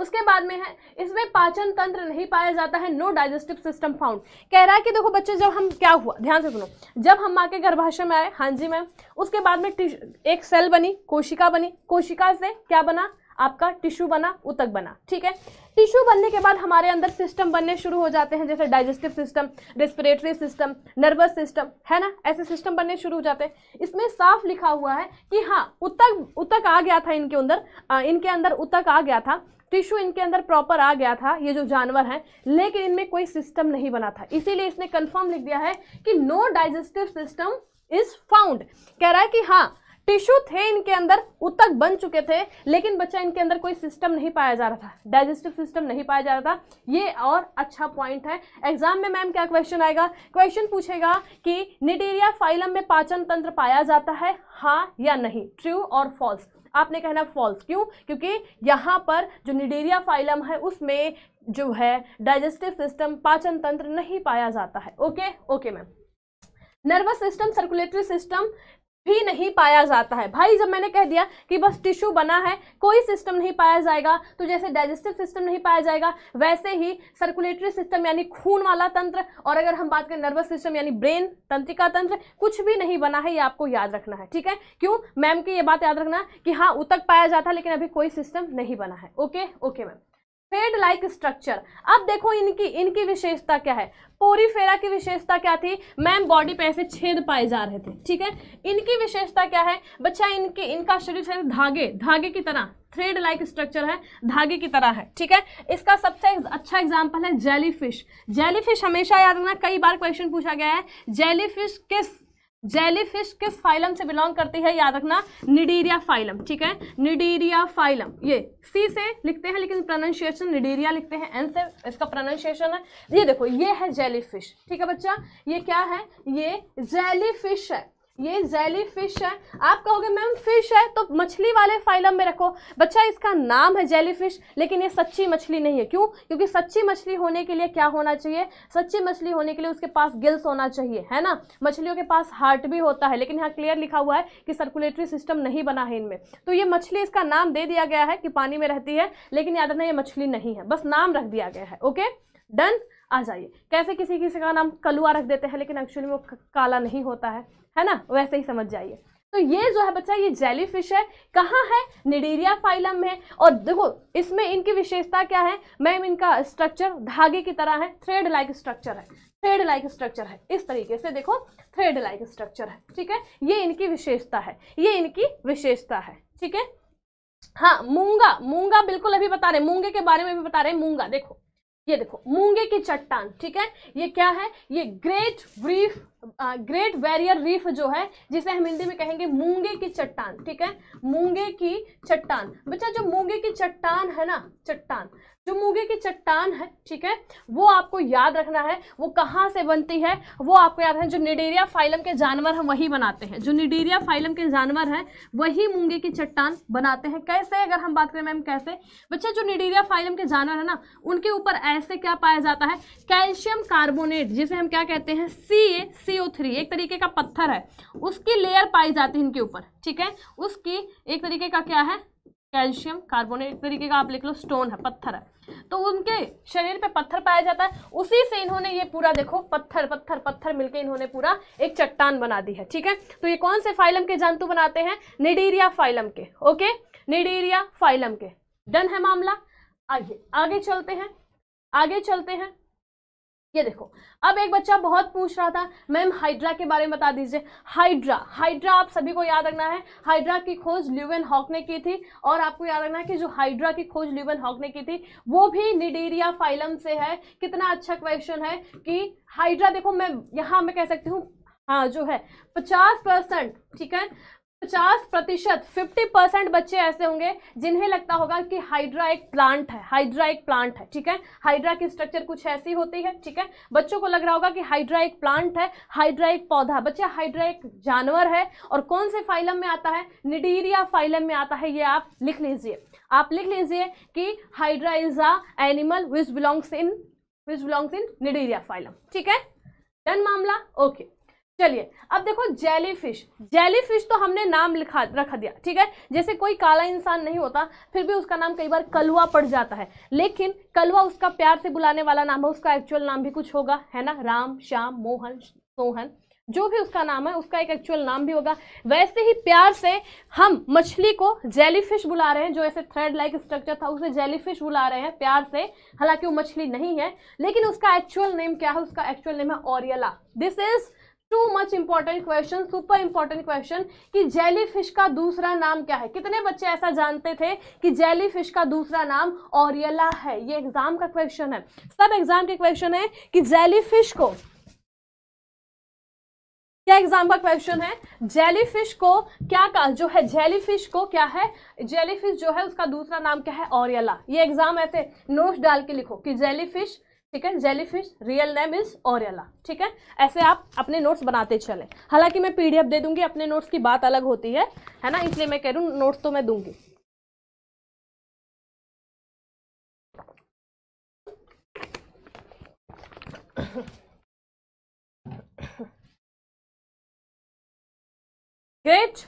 उसके बाद में है इसमें पाचन तंत्र नहीं पाया जाता है नो डाइजेस्टिव सिस्टम फाउंड कह रहा है कि देखो बच्चे जब हम क्या हुआ ध्यान से सुनो जब हम माँ के गर्भाशय में आए हाँ जी मैम उसके बाद में एक सेल बनी कोशिका बनी कोशिका से क्या बना आपका टिश्यू बना उतक बना ठीक है टिश्यू बनने के बाद हमारे अंदर सिस्टम बनने शुरू हो जाते हैं जैसे digestive system respiratory system nervous system है ना ऐसे सिस्टम बनने शुरू हो जाते हैं इसमें साफ लिखा हुआ है कि हाँ उतक उतक आ गया था इनके अंदर इनके अंदर उतक आ गया था टिश्यू इनके अंदर प्रॉपर आ गया था ये जो जानवर हैं लेकिन इनमें कोई सिस्टम नहीं बना था इसीलिए इसने कंफर्म लिख दिया है कि no digestive system is found कह रहा है कि हाँ टिश्यू थे इनके अंदर उत्तक बन चुके थे लेकिन बच्चा इनके अंदर कोई सिस्टम नहीं पाया जा रहा था डाइजेस्टिव सिस्टम नहीं पाया जा रहा था ये और अच्छा पॉइंट है एग्जाम में मैम क्या क्वेश्चन आएगा क्वेश्चन पूछेगा कि निटेरिया फाइलम में पाचन तंत्र पाया जाता है हाँ या नहीं ट्रू और फॉल्स आपने कहना फॉल्स क्यों क्योंकि यहाँ पर जो निडेरिया फाइलम है उसमें जो है डाइजेस्टिव सिस्टम पाचन तंत्र नहीं पाया जाता है okay okay ma'am nervous system circulatory system भी नहीं पाया जाता है भाई जब मैंने कह दिया कि बस टिश्यू बना है कोई सिस्टम नहीं पाया जाएगा तो जैसे डाइजेस्टिव सिस्टम नहीं पाया जाएगा वैसे ही सर्कुलेटरी सिस्टम यानी खून वाला तंत्र और अगर हम बात करें नर्वस सिस्टम यानी ब्रेन तंत्रिका तंत्र कुछ भी नहीं बना है ये आपको याद रखना है ठीक है क्यों मैम की ये बात याद रखना कि हाँ उतक पाया जाता है लेकिन अभी कोई सिस्टम नहीं बना है okay okay ma'am thread like structure अब देखो इनकी इनकी विशेषता क्या है पोरीफेरा की विशेषता क्या थी मैम बॉडी पे ऐसे छेद पाए जा रहे थे ठीक है इनकी विशेषता क्या है बच्चा इनके इनका शरीर से धागे धागे की तरह थ्रेड लाइक स्ट्रक्चर है धागे की तरह है ठीक है इसका सबसे अच्छा एग्जाम्पल है जेलीफिश जेलीफिश हमेशा याद रखना कई बार क्वेश्चन पूछा गया है जेलीफिश किस जेलीफिश किस फाइलम से बिलोंग करती है याद रखना निडीरिया फाइलम ठीक है निडीरिया फाइलम ये सी से लिखते हैं लेकिन प्रोनाउंसिएशन निडीरिया लिखते हैं एन से इसका प्रोनाउंसिएशन है ये देखो ये है जेलीफिश ठीक है बच्चा ये क्या है ये जेलीफिश है ये जैली फिश है आप कहोगे मैम फिश है तो मछली वाले फाइलम में रखो बच्चा इसका नाम है जैली फिश लेकिन ये सच्ची मछली नहीं है क्यों क्योंकि सच्ची मछली होने के लिए क्या होना चाहिए सच्ची मछली होने के लिए उसके पास गिल्स होना चाहिए है ना मछलियों के पास हार्ट भी होता है लेकिन यहाँ क्लियर लिखा हुआ है कि सर्कुलेटरी सिस्टम नहीं बना है इनमें तो ये मछली इसका नाम दे दिया गया है कि पानी में रहती है लेकिन याद रखना ये मछली नहीं है बस नाम रख दिया गया है ओके डन आ जाइए कैसे किसी किसी का नाम कलुआ रख देते हैं लेकिन एक्चुअली वो काला नहीं होता है है ना वैसे ही समझ जाइए तो ये जो है बच्चा ये जेली फिश है कहाँ है निडेरिया फाइलम है और देखो इसमें इनकी विशेषता क्या है मैम इनका स्ट्रक्चर धागे की तरह है थ्रेड लाइक स्ट्रक्चर है थ्रेड लाइक स्ट्रक्चर है इस तरीके से देखो थ्रेड लाइक स्ट्रक्चर है ठीक है ये इनकी विशेषता है ये इनकी विशेषता है ठीक है हाँ मूंगा मूंगा बिल्कुल अभी बता रहे मूंगे के बारे में भी बता रहे मूंगा देखो ये देखो मूंगे की चट्टान ठीक है ये क्या है ये great reef great barrier reef जो है जिसे हम हिंदी में कहेंगे मूंगे की चट्टान ठीक है मूंगे की चट्टान बच्चा जो मूंगे की चट्टान है ना चट्टान जो मूंगे की चट्टान है ठीक है वो आपको याद रखना है वो कहाँ से बनती है वो आपको याद है जो निडेरिया फाइलम के जानवर हैं वही बनाते हैं जो निडेरिया फाइलम के जानवर हैं वही मूंगे की चट्टान बनाते हैं कैसे अगर हम बात करें मैम कैसे बच्चे जो निडेरिया फाइलम के जानवर है ना उनके ऊपर ऐसे क्या पाया जाता है कैल्शियम कार्बोनेट जिसे हम क्या कहते हैं सी ए सी ओ थ्री एक तरीके का पत्थर है उसकी लेयर पाई जाती है इनके ऊपर ठीक है उसकी एक तरीके का क्या है कैल्शियम कार्बोनेट तरीके का आप लिख लो स्टोन है पत्थर है तो उनके शरीर पे पत्थर पाया जाता है उसी से इन्होंने ये पूरा देखो पत्थर पत्थर पत्थर मिलके इन्होंने पूरा एक चट्टान बना दी है ठीक है तो ये कौन से फाइलम के जंतु बनाते हैं निडीरिया फाइलम के ओके निडीरिया फाइलम के डन है मामला आइए आगे चलते हैं आगे चलते हैं ये देखो अब एक बच्चा बहुत पूछ रहा था मैम हाइड्रा के बारे में बता दीजिए हाइड्रा हाइड्रा आप सभी को याद रखना है हाइड्रा की खोज ल्यूवेन हॉक ने की थी और आपको याद रखना है कि जो हाइड्रा की खोज ल्यूवन हॉक ने की थी वो भी निडेरिया फाइलम से है कितना अच्छा क्वेश्चन है कि हाइड्रा देखो मैं यहाँ मैं कह सकती हूँ हाँ जो है पचास परसेंट ठीक है पचास प्रतिशत फिफ्टी परसेंट बच्चे ऐसे होंगे जिन्हें लगता होगा कि हाइड्रा एक प्लांट है हाइड्रा एक प्लांट है ठीक है हाइड्रा की स्ट्रक्चर कुछ ऐसी होती है ठीक है बच्चों को लग रहा होगा कि हाइड्रा एक प्लांट है हाइड्रा एक पौधा बच्चे हाइड्रा एक जानवर है और कौन से फाइलम में आता है निडीरिया फाइलम में आता है ये आप लिख लीजिए आप लिख लीजिए कि hydra is a animal which belongs in which belongs in Cnidaria phylum ठीक है डन मामला ओके okay. चलिए अब देखो जेली फिश जेली फिश तो हमने नाम लिखा रख दिया ठीक है जैसे कोई काला इंसान नहीं होता फिर भी उसका नाम कई बार कलुआ पड़ जाता है लेकिन कलवा उसका प्यार से बुलाने वाला नाम है उसका एक्चुअल नाम भी कुछ होगा है ना राम श्याम मोहन सोहन जो भी उसका नाम है उसका एक एक्चुअल नाम भी होगा वैसे ही प्यार से हम मछली को जेलीफिश बुला रहे हैं जो ऐसे थ्रेड लाइक स्ट्रक्चर था उसे जेलीफिश बुला रहे हैं प्यार से हालांकि वो मछली नहीं है लेकिन उसका एक्चुअल नेम क्या है उसका एक्चुअल नेम है Aurelia this is too much important question super important question कि जेली फिश का दूसरा नाम क्या है कितने बच्चे ऐसा जानते थे कि जेली फिश का दूसरा नाम ओरियला है ये एग्जाम का क्वेश्चन है सब एग्जाम के क्वेश्चन है कि जेली फिश को क्या एग्जाम का क्वेश्चन है जेलीफिश को क्या का जो है जेलीफिश को क्या है जेलीफिश जो है उसका दूसरा नाम क्या है ओरियला ये एग्जाम ऐसे नोट डाल के लिखो कि जेलीफिश ठीक है jellyfish real name is Aurelia ठीक है ऐसे आप अपने नोट्स बनाते चले हालांकि मैं पीडीएफ दे दूंगी अपने नोट्स की बात अलग होती है है ना इसलिए मैं कह रही हूँ नोट्स तो मैं दूंगी ग्रेट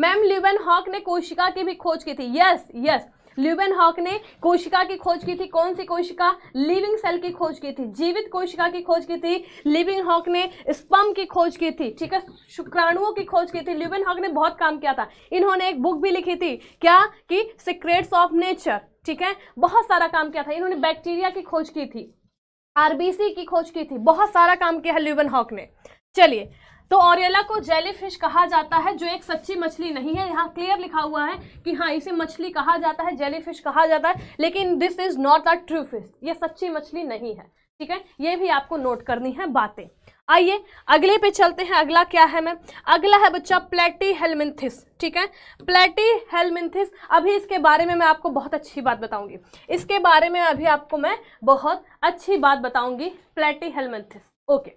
मैम लिवन हॉक ने कोशिका की भी खोज की थी यस यस ल्यूबेन हॉक ने कोशिका की खोज की थी कौन सी कोशिका लिविंग सेल की खोज की थी जीवित कोशिका की खोज की थी लिविंग हॉक ने स्पम की खोज की थी ठीक है शुक्राणुओं की खोज की थी ल्यूबेन हॉक ने बहुत काम किया था इन्होंने एक बुक भी लिखी थी क्या कि सिक्रेट्स ऑफ नेचर ठीक है बहुत सारा काम किया था इन्होंने बैक्टीरिया की खोज की थी आरबीसी की खोज की थी बहुत सारा काम किया है ल्यूबन हॉक ने चलिए तो ऑरियला को जेली फिश कहा जाता है जो एक सच्ची मछली नहीं है यहाँ क्लियर लिखा हुआ है कि हाँ इसे मछली कहा जाता है जेली फिश कहा जाता है लेकिन this is not a true fish ये सच्ची मछली नहीं है ठीक है ये भी आपको नोट करनी है बातें आइए अगले पे चलते हैं अगला क्या है मैम अगला है बच्चा प्लेटी हेलमिंथिस ठीक है प्लेटी हेलमिंथिस अभी इसके बारे में मैं आपको बहुत अच्छी बात बताऊंगी इसके बारे में अभी आपको मैं बहुत अच्छी बात बताऊंगी प्लेटी हेलमिंथिस ओके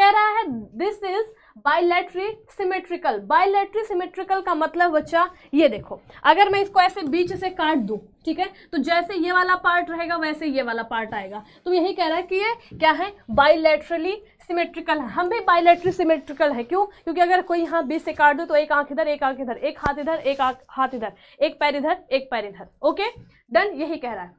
कह रहा है this is bilaterally symmetrical bilaterally symmetrical का मतलब बच्चा ये देखो अगर मैं इसको ऐसे बीच से काट दू ठीक है तो जैसे ये वाला पार्ट रहेगा वैसे ये वाला पार्ट आएगा तो यही कह रहा है कि ये क्या है बायोलेट्रली सिमेट्रिकल है हम भी बायोलेट्री सिमेट्रिकल है क्यों क्योंकि अगर कोई यहाँ बीच से काट दो तो एक आंख इधर एक आंख इधर एक हाथ इधर एक हाथ इधर एक पैर इधर एक पैर इधर ओके डन यही कह रहा है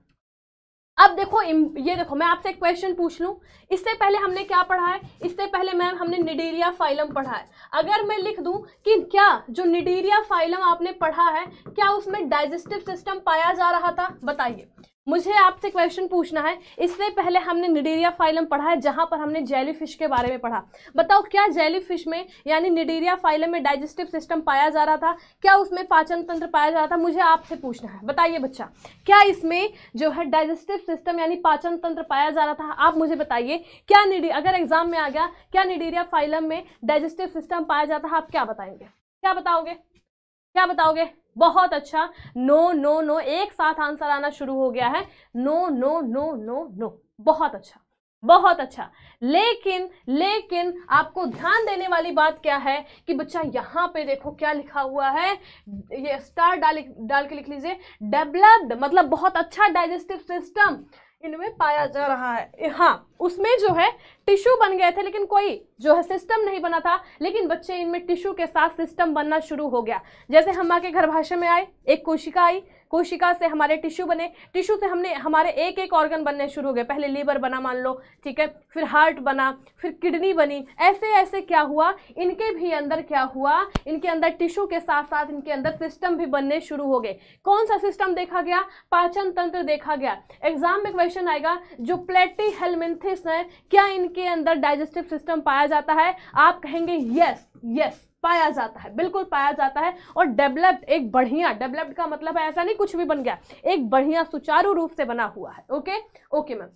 अब देखो ये देखो मैं आपसे एक क्वेश्चन पूछ लूं इससे पहले हमने क्या पढ़ा है इससे पहले मैम हमने निडेरिया फाइलम पढ़ा है अगर मैं लिख दूं कि क्या जो निडेरिया फाइलम आपने पढ़ा है क्या उसमें डाइजेस्टिव सिस्टम पाया जा रहा था बताइए मुझे आपसे क्वेश्चन पूछना है इससे पहले हमने निडेरिया फाइलम पढ़ा है जहाँ पर हमने जेली फिश के बारे में पढ़ा बताओ क्या जेली फिश में यानी निडेरिया फाइलम में डाइजेस्टिव सिस्टम पाया जा रहा था क्या उसमें पाचन तंत्र पाया जा रहा था मुझे आपसे पूछना है बताइए बच्चा क्या इसमें जो है डाइजेस्टिव सिस्टम यानी पाचन तंत्र पाया जा रहा था आप मुझे बताइए क्या निडी अगर एग्जाम में आ गया क्या निडेरिया फाइलम में डाइजेस्टिव सिस्टम पाया जाता है आप क्या बताएंगे क्या बताओगे क्या बताओगे बहुत अच्छा नो नो नो एक साथ आंसर आना शुरू हो गया है no no no no no बहुत अच्छा बहुत अच्छा लेकिन लेकिन आपको ध्यान देने वाली बात क्या है कि बच्चा यहां पे देखो क्या लिखा हुआ है ये स्टार डाल डाल के लिख लीजिए डेवलप्ड मतलब बहुत अच्छा डाइजेस्टिव सिस्टम इनमें पाया जा अच्छा। रहा है हाँ उसमें जो है टिश्यू बन गए थे लेकिन कोई जो है सिस्टम नहीं बना था लेकिन बच्चे इनमें टिश्यू के साथ सिस्टम बनना शुरू हो गया जैसे हम माँ के घर भाषा में आए एक कोशिका आई कोशिका से हमारे टिश्यू बने टिश्यू से हमने हमारे एक एक ऑर्गन बनने शुरू हो गए पहले लीवर बना मान लो ठीक है फिर हार्ट बना फिर किडनी बनी ऐसे ऐसे क्या हुआ इनके भी अंदर क्या हुआ इनके अंदर टिश्यू के साथ साथ इनके अंदर सिस्टम भी बनने शुरू हो गए कौन सा सिस्टम देखा गया पाचन तंत्र देखा गया एग्जाम में क्वेश्चन आएगा जो प्लेटी हेलमेंथिस हैं क्या इनके अंदर डाइजेस्टिव सिस्टम पाया जाता है आप कहेंगे यस यस पाया जाता है बिल्कुल पाया जाता है और डेवलप्ड एक बढ़िया डेवलप्ड का मतलब है ऐसा नहीं कुछ भी बन गया एक बढ़िया सुचारू रूप से बना हुआ है okay okay ma'am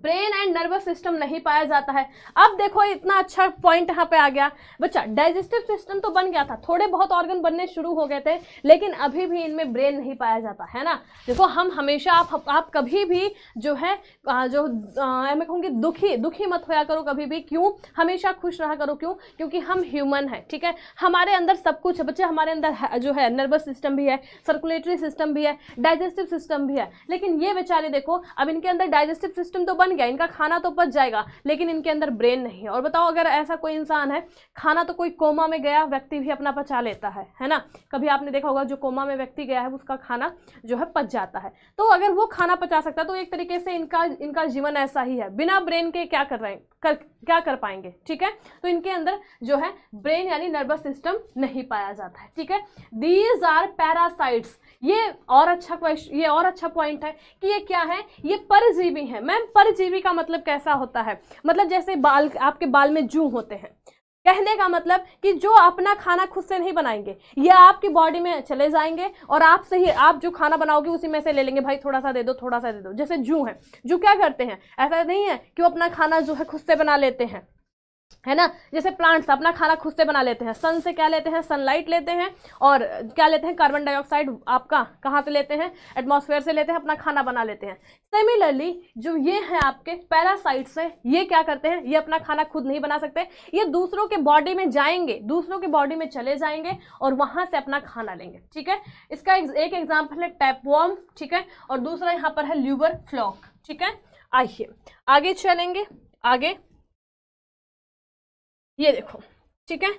brain and nervous system नहीं पाया जाता है अब देखो इतना अच्छा पॉइंट यहाँ पे आ गया बच्चा डाइजेस्टिव सिस्टम तो बन गया था थोड़े बहुत ऑर्गन बनने शुरू हो गए थे लेकिन अभी भी इनमें ब्रेन नहीं पाया जाता है ना देखो हम हमेशा आप आप कभी भी जो है जो आ, मैं कहूँगी दुखी दुखी मत होया करो कभी भी क्यों हमेशा खुश रहा करो क्यों क्योंकि हम ह्यूमन है ठीक है हमारे अंदर सब कुछ है बच्चे हमारे अंदर जो है नर्वस सिस्टम भी है सर्कुलेटरी सिस्टम भी है डाइजेस्टिव सिस्टम भी है लेकिन ये बेचारे देखो अब इनके अंदर डाइजेस्टिव सिस्टम तो बन गया इनका खाना तो पच जाएगा लेकिन इनके अंदर ब्रेन नहीं है और बताओ अगर ऐसा कोई इंसान है खाना तो कोई कोमा में गया व्यक्ति भी अपना पचा लेता है है ना कभी आपने देखा होगा जो कोमा में व्यक्ति गया है उसका खाना जो है पच जाता है तो अगर वो खाना पचा सकता है तो एक तरीके से इनका इनका जीवन ऐसा ही है बिना ब्रेन के क्या कर रहे कर क्या कर पाएंगे ठीक है तो इनके अंदर जो है ब्रेन यानी नर्वस सिस्टम नहीं पाया जाता है ठीक है दीज आर पैरासाइट्स ये और अच्छा क्वेश्चन ये और अच्छा पॉइंट है कि ये क्या है ये परजीवी है मैम परजीवी का मतलब कैसा होता है मतलब जैसे बाल आपके बाल में जू होते हैं कहने का मतलब कि जो अपना खाना खुद से नहीं बनाएंगे ये आपकी बॉडी में चले जाएंगे और आपसे ही आप जो खाना बनाओगे उसी में से ले लेंगे भाई थोड़ा सा दे दो थोड़ा सा दे दो जैसे जू है जू क्या करते हैं ऐसा नहीं है कि वो अपना खाना जो है खुद से बना लेते हैं है ना जैसे प्लांट्स अपना खाना खुद से बना लेते हैं सन से क्या लेते हैं सनलाइट लेते हैं और क्या लेते हैं कार्बन डाइऑक्साइड आपका कहाँ से लेते हैं एटमॉस्फेयर से लेते हैं अपना खाना बना लेते हैं सिमिलरली जो ये हैं आपके पैरासाइट्स हैं ये क्या करते हैं ये अपना खाना खुद नहीं बना सकते ये दूसरों के बॉडी में जाएंगे दूसरों के बॉडी में चले जाएंगे और वहाँ से अपना खाना लेंगे ठीक है इसका एक एग्जाम्पल है टैपवॉर्म ठीक है और दूसरा यहाँ पर है ल्यूबर फ्लॉक ठीक है आइए आगे चलेंगे आगे ये देखो ठीक है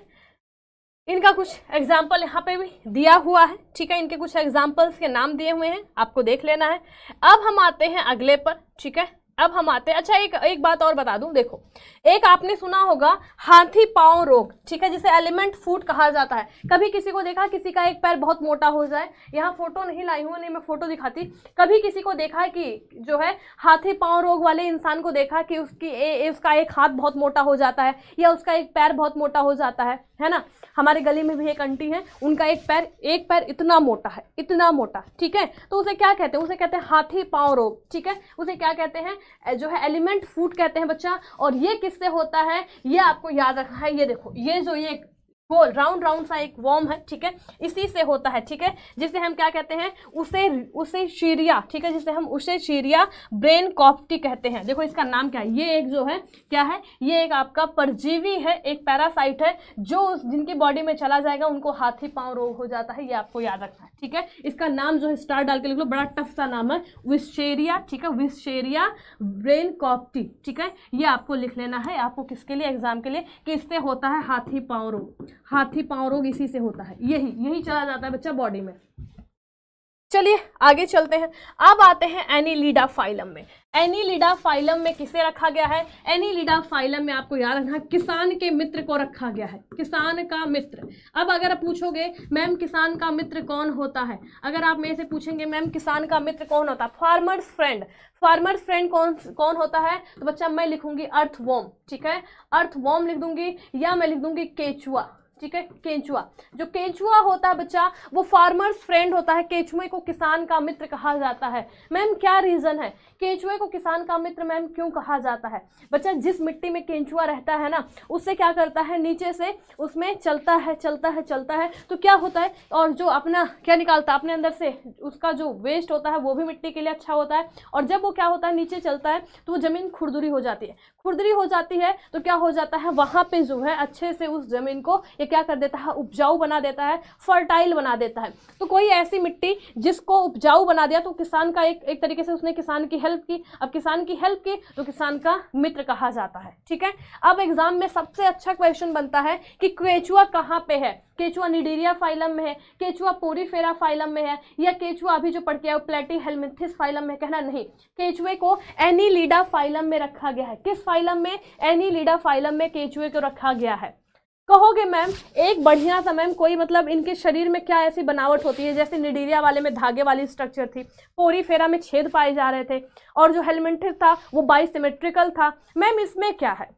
इनका कुछ एग्जाम्पल यहाँ पे भी दिया हुआ है ठीक है इनके कुछ एग्जाम्पल्स के नाम दिए हुए हैं आपको देख लेना है अब हम आते हैं अगले पर ठीक है अब हम आते हैं अच्छा एक एक बात और बता दूं देखो एक आपने सुना होगा हाथी पाँव रोग ठीक है जिसे एलिमेंट फूट कहा जाता है कभी किसी को देखा किसी का एक पैर बहुत मोटा हो जाए यहाँ फोटो नहीं लाई हूँ नहीं मैं फोटो दिखाती कभी किसी को देखा कि जो है हाथी पाँव रोग वाले इंसान को देखा कि उसकी ए, ए, उसका एक हाथ बहुत मोटा हो जाता है या उसका एक पैर बहुत मोटा हो जाता है है ना हमारे गली में भी एक अंटी है उनका एक पैर एक पैर इतना मोटा है इतना मोटा ठीक है तो उसे क्या कहते हैं उसे कहते हैं हाथी पाँव रोग ठीक है उसे क्या कहते हैं जो है एलिमेंट फूड कहते हैं बच्चा और ये किससे होता है ये आपको याद रखना है ये देखो ये जो ये होल राउंड राउंड सा एक वॉर्म है ठीक है इसी से होता है ठीक है जिसे हम क्या कहते हैं उसे उसे शीरिया ठीक है जिसे हम उसे शीरिया ब्रेन कॉप्टी कहते हैं देखो इसका नाम क्या है ये एक जो है क्या है ये एक आपका परजीवी है एक पैरासाइट है जो जिनकी बॉडी में चला जाएगा उनको हाथी पाँव रोग हो जाता है ये आपको याद रखना है ठीक है इसका नाम जो है स्टार डाल के लिख लो बड़ा टफ सा नाम है विस्शेरिया ठीक है विस्शेरिया ब्रेन कॉप्टी ठीक है ये आपको लिख लेना है आपको किसके लिए एग्जाम के लिए किससे होता है हाथी पाँव रोग हाथी पाँव रोग इसी से होता है यही यही चला जाता है बच्चा बॉडी में चलिए आगे चलते हैं अब आते हैं एनीलिडा फाइलम में एनीलिडा फाइलम में किसे रखा गया है एनीलिडा फाइलम में आपको याद रखना किसान के मित्र को रखा गया है किसान का मित्र अब अगर आप पूछोगे मैम किसान का मित्र कौन होता है अगर आप मेरे से पूछेंगे मैम किसान का मित्र कौन होता है फार्मर्स फ्रेंड फार्मर्स फ्रेंड कौन कौन होता है तो बच्चा मैं लिखूंगी अर्थवोम ठीक है अर्थवोम लिख दूंगी या मैं लिख दूंगी केचुआ ठीक है केंचुआ जो केंचुआ होता है बच्चा वो फार्मर्स फ्रेंड होता है केंचुए को किसान का मित्र कहा जाता है मैम क्या रीज़न है केंचुए को किसान का मित्र मैम क्यों कहा जाता है बच्चा जिस मिट्टी में केंचुआ रहता है ना उससे क्या करता है नीचे से उसमें चलता है चलता है चलता है तो क्या होता है और जो अपना क्या निकालता है अपने अंदर से उसका जो वेस्ट होता है वो भी मिट्टी के लिए अच्छा होता है और जब वो क्या होता है नीचे चलता है तो वो ज़मीन खुरदुरी हो जाती है खुरदुरी हो जाती है तो क्या हो जाता है वहां पर जो है अच्छे से उस ज़मीन को एक क्या कर देता है उपजाऊ बना देता है फर्टाइल बना देता है तो कोई ऐसी मिट्टी जिसको उपजाऊ बना दिया तो किसान का एक एक तरीके से उसने किसान की हेल्प की अब किसान की हेल्प की तो किसान का मित्र कहा जाता है ठीक है अब एग्जाम में सबसे अच्छा क्वेश्चन बनता है कि क्वेचुआ कहाँ पे है केचुआ निडीरिया फाइलम में है केचुआ पोरीफेरा फाइलम में है या केचुआ अभी जो पढ़ के प्लेटी हेलमिथिस फाइलम में कहना नहीं केचुए को एनीलीडा फाइलम में रखा गया है किस फाइलम में एनीलीडा फाइलम में केचुए को रखा गया है कहोगे मैम एक बढ़िया सा मैम कोई मतलब इनके शरीर में क्या ऐसी बनावट होती है जैसे निडीरिया वाले में धागे वाली स्ट्रक्चर थी पोरी फेरा में छेद पाए जा रहे थे और जो हेलमेंट था वो बाइसिमेट्रिकल था मैम इसमें क्या है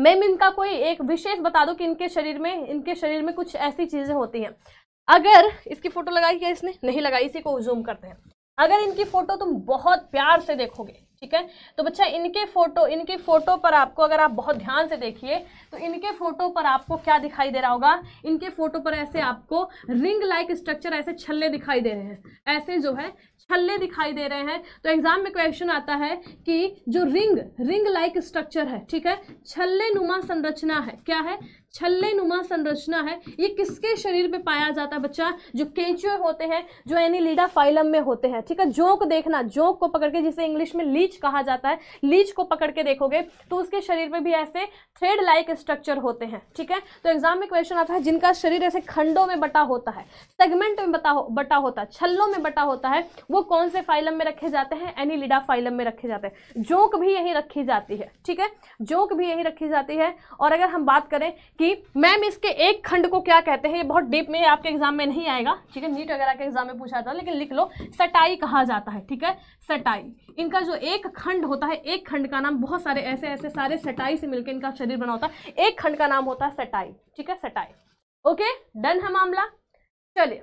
मैम इनका कोई एक विशेष बता दो कि इनके शरीर में इनके शरीर में कुछ ऐसी चीज़ें होती हैं अगर इसकी फ़ोटो लगाई क्या इसने नहीं लगाई इसी को जूम करते हैं अगर इनकी फ़ोटो तुम बहुत प्यार से देखोगे ठीक है तो बच्चा इनके फोटो इनके फोटो पर आपको अगर आप बहुत ध्यान से देखिए तो इनके फोटो पर आपको क्या दिखाई दे रहा होगा इनके फोटो पर ऐसे आपको रिंग लाइक स्ट्रक्चर ऐसे छल्ले दिखाई दे रहे हैं ऐसे जो है छल्ले दिखाई दे रहे हैं तो एग्जाम में क्वेश्चन आता है कि जो रिंग रिंग लाइक स्ट्रक्चर है ठीक है छल्ले नुमा संरचना है क्या है छल्ले नुमा संरचना है ये किसके शरीर पे पाया जाता है बच्चा जो केंचुए होते हैं जो एनिलीडा फाइलम में होते हैं ठीक है जोंक देखना जोंक को पकड़ के जिसे इंग्लिश में लीच कहा जाता है लीच को पकड़ के देखोगे तो उसके शरीर पे भी ऐसे थ्रेड लाइक स्ट्रक्चर होते हैं ठीक है तो एग्जाम में क्वेश्चन आता है जिनका शरीर ऐसे खंडों में बटा होता है सेगमेंट में बता हो, बटा होता है छल्लों में बटा होता है वो कौन से फाइलम में रखे जाते हैं एनी लिडा फाइलम में रखे जाते हैं जोंक भी यही रखी जाती है ठीक है जोंक भी यही रखी जाती है और अगर हम बात करें कि मैम इसके एक खंड को क्या कहते हैं ये बहुत डीप में आपके एग्जाम में नहीं आएगा ठीक है नीट वगैरह के एग्जाम में पूछा जाता है लेकिन लिख लो सटाई कहा जाता है ठीक है सटाई इनका जो एक खंड होता है एक खंड का नाम बहुत सारे ऐसे ऐसे सारे सटाई से मिलकर इनका शरीर बना होता है एक खंड का नाम होता है सटाई ठीक है सटाई ओके डन है मामला चलिए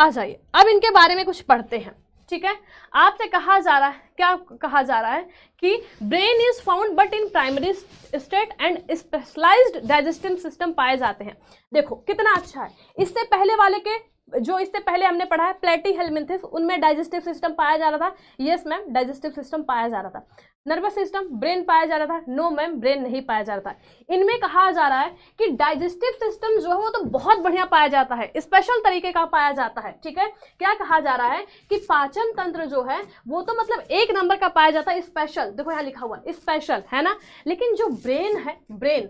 आ जाइए अब इनके बारे में कुछ पढ़ते हैं ठीक है आपसे कहा जा रहा है क्या कहा जा रहा है कि brain is found but in primary state and specialized digestive system पाए जाते हैं देखो कितना अच्छा है इससे पहले वाले के जो इससे पहले हमने पढ़ा है प्लेटी हेलमिथिस उनमें डाइजेस्टिव सिस्टम पाया जा रहा था यस मैम डाइजेस्टिव सिस्टम पाया जा रहा था नर्वस सिस्टम ब्रेन पाया जा रहा था नो मैम ब्रेन नहीं पाया जा रहा था इनमें कहा जा रहा है कि डाइजेस्टिव सिस्टम जो है वो तो बहुत बढ़िया पाया जाता है स्पेशल तरीके का पाया जाता है ठीक है क्या कहा जा रहा है कि पाचन तंत्र जो है वो तो मतलब एक नंबर का पाया जाता है स्पेशल देखो यहाँ लिखा हुआ स्पेशल है ना लेकिन जो ब्रेन है ब्रेन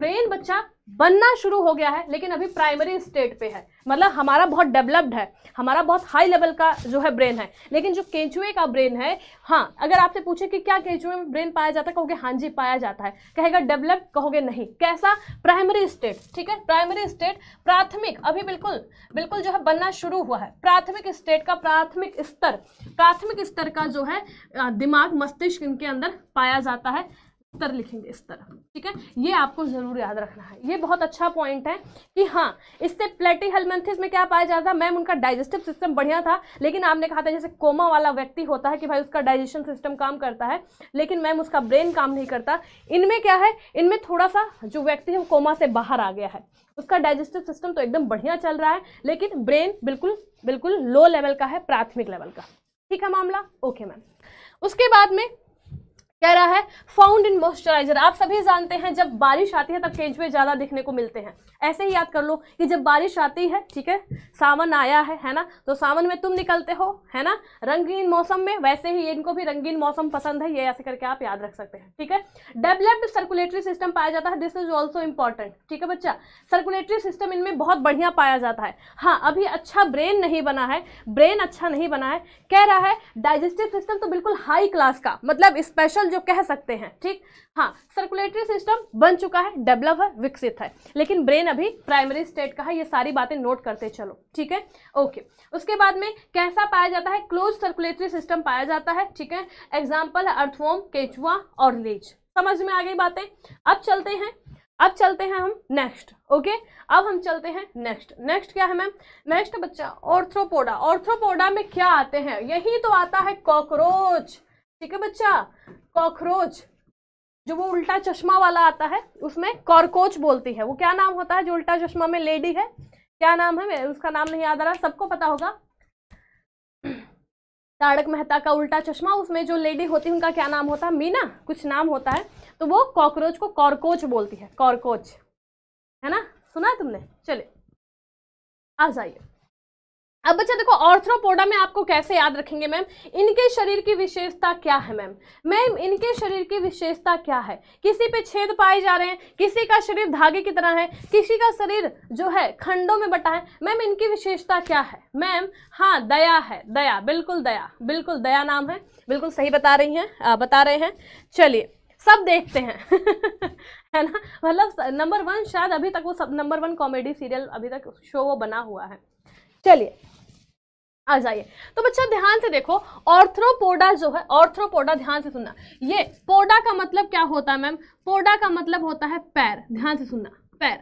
ब्रेन बच्चा बनना शुरू हो गया है लेकिन अभी प्राइमरी स्टेट पे है मतलब हमारा बहुत डेवलप्ड है हमारा बहुत हाई लेवल का जो है ब्रेन है लेकिन जो केंचुए का ब्रेन है हाँ अगर आपसे पूछे कि क्या केंचुए में ब्रेन पाया जाता है कहोगे हाँ जी पाया जाता है कहेगा डेवलप कहोगे नहीं कैसा प्राइमरी स्टेट ठीक है प्राइमरी स्टेट प्राथमिक अभी बिल्कुल बिल्कुल जो है बनना शुरू हुआ है प्राथमिक स्टेट का प्राथमिक स्तर प्राथमिक स्तर का जो है दिमाग मस्तिष्क इनके अंदर पाया जाता है उत्तर लिखेंगे इस तरह ठीक है ये आपको जरूर याद रखना है ये बहुत अच्छा पॉइंट है कि हाँ इससे प्लेटी हेलमेंथिस में क्या पाया जाता है मैम उनका डाइजेस्टिव सिस्टम बढ़िया था लेकिन आपने कहा था जैसे कोमा वाला व्यक्ति होता है कि भाई उसका डाइजेशन सिस्टम काम करता है लेकिन मैम उसका ब्रेन काम नहीं करता इनमें क्या है इनमें थोड़ा सा जो व्यक्ति है वो कोमा से बाहर आ गया है उसका डाइजेस्टिव सिस्टम तो एकदम बढ़िया चल रहा है लेकिन ब्रेन बिल्कुल बिल्कुल लो लेवल का है प्राथमिक लेवल का ठीक है मामला ओके मैम उसके बाद में कह रहा है फाउंड इन मॉइस्चराइजर आप सभी जानते हैं जब बारिश आती है तब केंचुए ज़्यादा दिखने को मिलते हैं ऐसे ही याद कर लो कि जब बारिश आती है ठीक है सावन आया है है ना तो सावन में तुम निकलते हो है ना रंगीन मौसम में वैसे ही इनको भी रंगीन मौसम पसंद है ये ऐसे करके आप याद रख सकते हैं ठीक है डेवलप्ड सर्कुलेटरी सिस्टम पाया जाता है दिस इज ऑल्सो इंपॉर्टेंट ठीक है बच्चा सर्कुलेटरी सिस्टम इनमें बहुत बढ़िया पाया जाता है हाँ अभी अच्छा ब्रेन नहीं बना है ब्रेन अच्छा नहीं बना है कह रहा है डाइजेस्टिव सिस्टम तो बिल्कुल हाई क्लास का मतलब स्पेशल जो कह सकते हैं ठीक हाँ सर्कुलेटरी सिस्टम बन चुका है डेवलप है विकसित है लेकिन ब्रेन अभी प्राइमरी स्टेट का है ये सारी बातें नोट करते चलो ठीक है ओके उसके बाद में कैसा पाया जाता है क्लोज सर्कुलेटरी सिस्टम पाया जाता है ठीक है एग्जाम्पल अर्थवोम केचुआ और लीच समझ में आ गई बातें अब चलते हैं अब चलते हैं हम नेक्स्ट ओके अब हम चलते हैं नेक्स्ट नेक्स्ट क्या है मैम नेक्स्ट बच्चा ऑर्थ्रोपोडा ऑर्थ्रोपोडा में क्या आते हैं यही तो आता है कॉकरोच ठीक है बच्चा कॉकरोच जो वो उल्टा चश्मा वाला आता है उसमें कॉरकोच बोलती है वो क्या नाम होता है जो उल्टा चश्मा में लेडी है क्या नाम है मैं उसका नाम नहीं याद आ रहा सबको पता होगा तारक मेहता का उल्टा चश्मा उसमें जो लेडी होती है उनका क्या नाम होता है मीना कुछ नाम होता है तो वो कॉकरोच को कॉरकोच बोलती है कॉरकोच है ना सुना तुमने चले आ जाइए अब बच्चा देखो ऑर्थ्रोपोडा में आपको कैसे याद रखेंगे मैम इनके शरीर की विशेषता क्या है मैम मैम इनके शरीर की विशेषता क्या है किसी पे छेद पाए जा रहे हैं किसी का शरीर धागे की तरह है किसी का शरीर जो है खंडों में बटा है मैम इनकी विशेषता क्या है मैम हाँ दया है दया बिल्कुल दया बिल्कुल दया नाम है बिल्कुल सही बता रही हैं आ, बता रहे हैं चलिए सब देखते हैं है ना मतलब नंबर वन शायद अभी तक वो सब नंबर वन कॉमेडी सीरियल अभी तक शो वो बना हुआ है चलिए आ जाइए तो बच्चा ध्यान से देखो ऑर्थ्रोपोडा जो है ऑर्थ्रोपोडा ध्यान से सुनना ये पोडा का मतलब क्या होता है मैम पोडा का मतलब होता है पैर ध्यान से सुनना पैर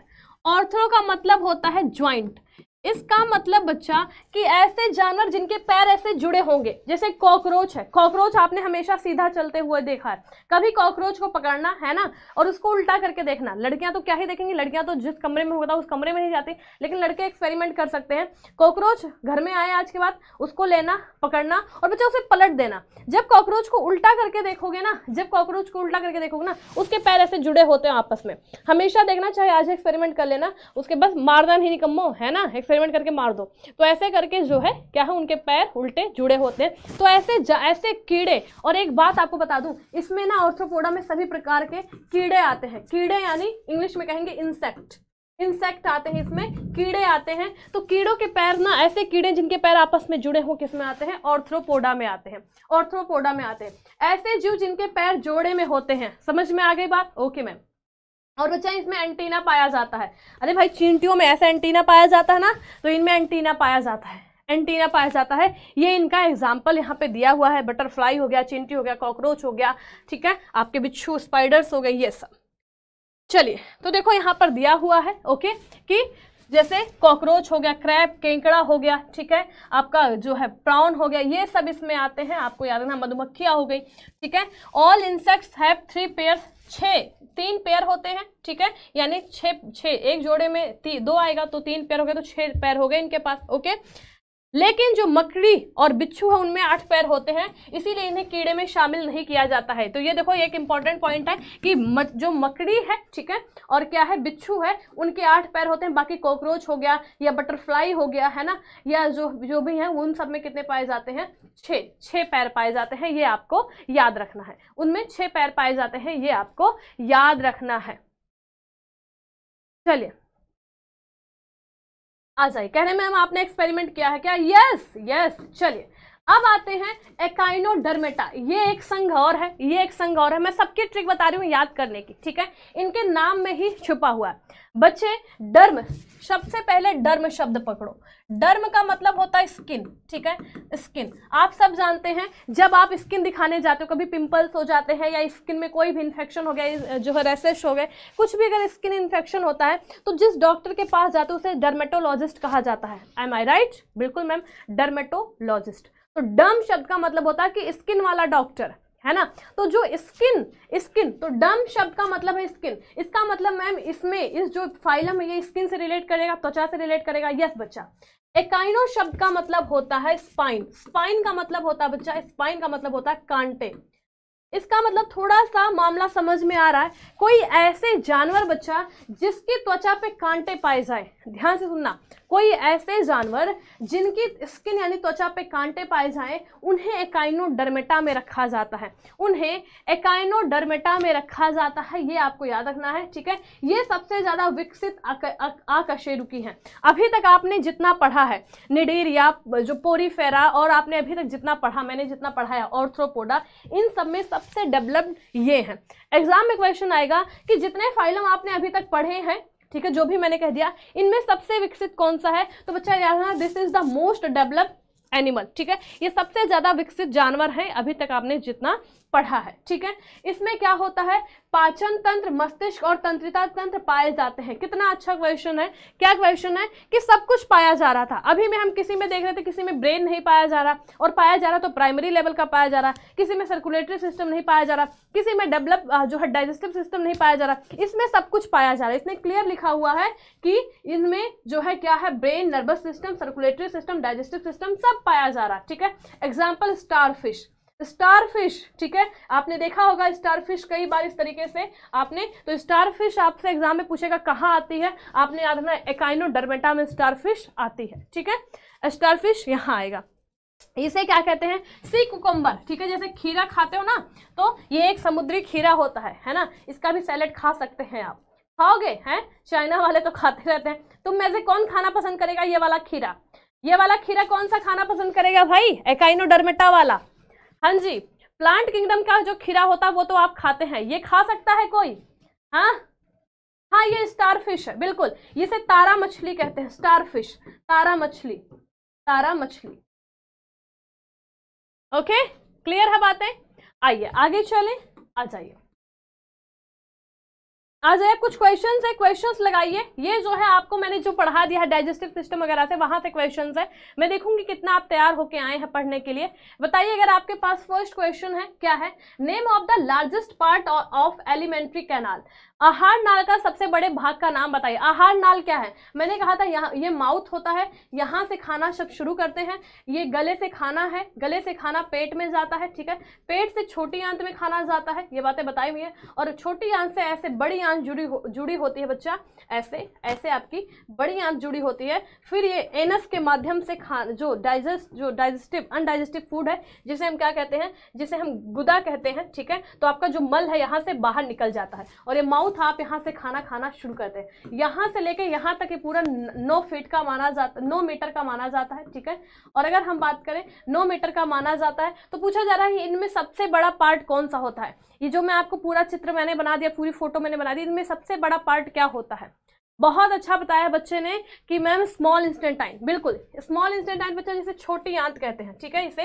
ऑर्थ्रो का मतलब होता है ज्वाइंट इसका मतलब बच्चा कि ऐसे जानवर जिनके पैर ऐसे जुड़े होंगे जैसे कॉकरोच है कॉकरोच आपने हमेशा सीधा चलते हुए देखा है कभी कॉकरोच को पकड़ना है ना और उसको उल्टा करके देखना लड़कियां तो क्या ही देखेंगी लड़कियां तो जिस कमरे में होता है उस कमरे में नहीं जाती लेकिन लड़के एक्सपेरिमेंट कर सकते हैं कॉकरोच घर में आए आज के बाद उसको लेना पकड़ना और बच्चा उसे पलट देना जब कॉकरोच को उल्टा करके देखोगे ना जब कॉकरोच को उल्टा करके देखोगे ना उसके पैर ऐसे जुड़े होते हैं आपस में हमेशा देखना चाहे आज एक्सपेरिमेंट कर लेना उसके बस मारना नहीं निकम्मो है ना एक्सपेरिमेंट करके मार दो तो ऐसे करके जो है क्या है उनके पैर उल्टे जुड़े होते हैं तो ऐसे ऐसे कीड़े और एक बात आपको बता दूं इसमें ना ऑर्थोपोडा में सभी प्रकार के कीड़े आते हैं कीड़े यानी इंग्लिश में कहेंगे इंसेक्ट इंसेक्ट आते हैं इसमें कीड़े आते हैं तो कीड़ों के पैर ना ऐसे कीड़े जिनके पैर आपस में जुड़े हों किस में आते हैं ऑर्थ्रोपोडा में आते हैं ऑर्थ्रोपोडा में आते हैं ऐसे जीव जिनके पैर जोड़े में होते हैं समझ में आ गई बात ओके मैम और बच्चा इसमें एंटीना पाया जाता है अरे भाई चिंटियों में ऐसा एंटीना पाया जाता है ना तो इनमें एंटीना पाया जाता है एंटीना पाया जाता है ये इनका एग्जाम्पल यहाँ पे दिया हुआ है बटरफ्लाई हो गया चिंटी हो गया कॉकरोच हो गया ठीक है आपके बिच्छू स्पाइडर्स हो गए ये सब चलिए तो देखो यहाँ पर दिया हुआ है ओके कि जैसे कॉकरोच हो गया क्रैप केंकड़ा हो गया ठीक है आपका जो है प्राउन हो गया ये सब इसमें आते हैं आपको याद रखना मधुमक्खियाँ हो गई ठीक है all insects have three pairs छः तीन पेयर होते हैं ठीक है यानी छः छः एक जोड़े में ती, दो आएगा तो तीन पेयर हो गए तो छः पैर हो गए इनके पास ओके लेकिन जो मकड़ी और बिच्छू है उनमें आठ पैर होते हैं इसीलिए इन्हें कीड़े में शामिल नहीं किया जाता है तो ये देखो एक इंपॉर्टेंट पॉइंट है कि जो मकड़ी है ठीक है और क्या है बिच्छू है उनके आठ पैर होते हैं बाकी कॉकरोच हो गया या बटरफ्लाई हो गया है ना या जो जो भी है उन सब में कितने पाए जाते हैं छे छह पैर पाए जाते हैं ये आपको याद रखना है उनमें छह पैर पाए जाते हैं ये आपको याद रखना है चलिए आ जाइए कह रहे मैम आपने एक्सपेरिमेंट किया है क्या यस यस चलिए अब आते हैं एकाइनोडर्मेटा ये एक संघ और है ये एक संघ और है मैं सबकी ट्रिक बता रही हूँ याद करने की ठीक है इनके नाम में ही छुपा हुआ है बच्चे डर्म सबसे पहले डर्म शब्द पकड़ो डर्म का मतलब होता है स्किन ठीक है स्किन आप सब जानते हैं जब आप स्किन दिखाने जाते हो कभी पिंपल्स हो जाते हैं या स्किन में कोई भी इन्फेक्शन हो गया जो है रेसेस हो गए कुछ भी अगर स्किन इन्फेक्शन होता है तो जिस डॉक्टर के पास जाते हो उसे डर्मेटोलॉजिस्ट कहा जाता है एम आई राइट बिल्कुल मैम डर्मेटोलॉजिस्ट तो डम शब्द का मतलब होता है कि स्किन वाला डॉक्टर है ना तो जो स्किन स्किन तो डम शब्द का मतलब है स्किन इसका मतलब मैम इसमें इस जो फाइलम है ये स्किन से रिलेट करेगा त्वचा से रिलेट करेगा यस बच्चा एकाइनो शब्द का मतलब होता है स्पाइन स्पाइन का मतलब होता है बच्चा स्पाइन का मतलब होता है कांटे इसका मतलब थोड़ा सा मामला समझ में आ रहा है कोई ऐसे जानवर बच्चा जिसकी त्वचा पे कांटे पाए जाए ध्यान से सुनना कोई ऐसे जानवर जिनकी स्किन यानी त्वचा पे कांटे पाए जाएं उन्हें एकाइनोडर्मेटा में रखा जाता है उन्हें एकाइनोडर्मेटा में रखा जाता है ये आपको याद रखना है ठीक है ये सबसे ज़्यादा विकसित आकशेरुकी हैं अभी तक आपने जितना पढ़ा है निडेरिया जो पोरीफेरा और आपने अभी तक जितना पढ़ा मैंने जितना पढ़ाया ऑर्थ्रोपोडा इन सब में सबसे डेवलप्ड ये हैं एग्जाम में क्वेश्चन आएगा कि जितने फाइलम आपने अभी तक पढ़े हैं ठीक है जो भी मैंने कह दिया इनमें सबसे विकसित कौन सा है तो बच्चा यहाँ this is the most develop animal ठीक है ये सबसे ज़्यादा विकसित जानवर है अभी तक आपने जितना पढ़ा है ठीक है इसमें क्या होता है पाचन तंत्र मस्तिष्क और तंत्रिता तंत्र पाए जाते हैं कितना अच्छा क्वेश्चन है क्या क्वेश्चन है कि सब कुछ पाया जा रहा था अभी में हम किसी में देख रहे थे किसी में ब्रेन नहीं पाया जा रहा और पाया जा रहा तो प्राइमरी लेवल का पाया जा रहा किसी में सर्कुलेटरी सिस्टम नहीं पाया जा रहा किसी में डेवलप जो है डाइजेस्टिव सिस्टम नहीं पाया जा रहा इसमें सब कुछ पाया जा रहा है इसमें क्लियर लिखा हुआ है कि इनमें जो है क्या है brain nervous system circulatory system digestive system सब पाया जा रहा है ठीक है एग्जाम्पल स्टार फिश स्टारफिश ठीक है आपने देखा होगा स्टारफिश कई बार इस तरीके से आपने तो स्टारफिश आपसे एग्जाम में पूछेगा कहाँ आती है आपने याद रखना एकाइनो डरमेटा में स्टारफिश आती है ठीक है स्टारफिश यहाँ आएगा इसे क्या कहते हैं सी कुकुम्बर ठीक है जैसे खीरा खाते हो ना तो ये एक समुद्री खीरा होता है है ना इसका भी सैलेड खा सकते हैं आप खाओगे हैं चाइना वाले तो खाते रहते हैं तुम में से कौन खाना पसंद करेगा ये वाला खीरा ये वाला खीरा कौन सा खाना पसंद करेगा भाई डरमेटा वाला हाँ जी प्लांट किंगडम का जो खीरा होता है वो तो आप खाते हैं ये खा सकता है कोई हाँ हाँ ये स्टार फिश है बिल्कुल इसे तारा मछली कहते हैं स्टार फिश तारा मछली तारा मछली ओके क्लियर है बातें आइए आगे चलें आ जाइए आ जाए कुछ क्वेश्चंस है क्वेश्चंस लगाइए ये जो है आपको मैंने जो पढ़ा दिया है डाइजेस्टिव सिस्टम वगैरह से वहाँ से क्वेश्चंस है मैं देखूंगी कितना आप तैयार होके आए हैं पढ़ने के लिए बताइए अगर आपके पास फर्स्ट क्वेश्चन है क्या है name of the largest part of alimentary canal आहार नाल का सबसे बड़े भाग का नाम बताइए आहार नाल क्या है मैंने कहा था यहाँ ये माउथ होता है यहाँ से खाना सब शुरू करते हैं ये गले से खाना है गले से खाना पेट में जाता है ठीक है पेट से छोटी आंत में खाना जाता है ये बातें बताई हुई है और छोटी आंत से ऐसे बड़ी आंत जुड़ी हो, जुड़ी होती है बच्चा ऐसे ऐसे आपकी बड़ी आंत जुड़ी होती है फिर ये एनस के माध्यम से खा जो डाइजेस्ट जो डाइजेस्टिव अनडाइजेस्टिव फूड है जिसे हम क्या कहते हैं जिसे हम गुदा कहते हैं ठीक है तो आपका जो मल है यहाँ से बाहर निकल जाता है और ये माउथ साउथ आप यहाँ से खाना खाना शुरू करते हैं यहाँ से लेके यहाँ तक ये पूरा नौ फीट का माना जाता नौ मीटर का माना जाता है ठीक है और अगर हम बात करें नौ मीटर का माना जाता है तो पूछा जा रहा है इनमें सबसे बड़ा पार्ट कौन सा होता है ये जो मैं आपको पूरा चित्र मैंने बना दिया पूरी फोटो मैंने बना दी इनमें सबसे बड़ा पार्ट क्या होता है बहुत अच्छा बताया बच्चे ने कि मैम स्मॉल इंस्टेंटाइन बिल्कुल स्मॉल इंस्टेंटाइन बच्चा जिसे छोटी आंत कहते हैं ठीक है इसे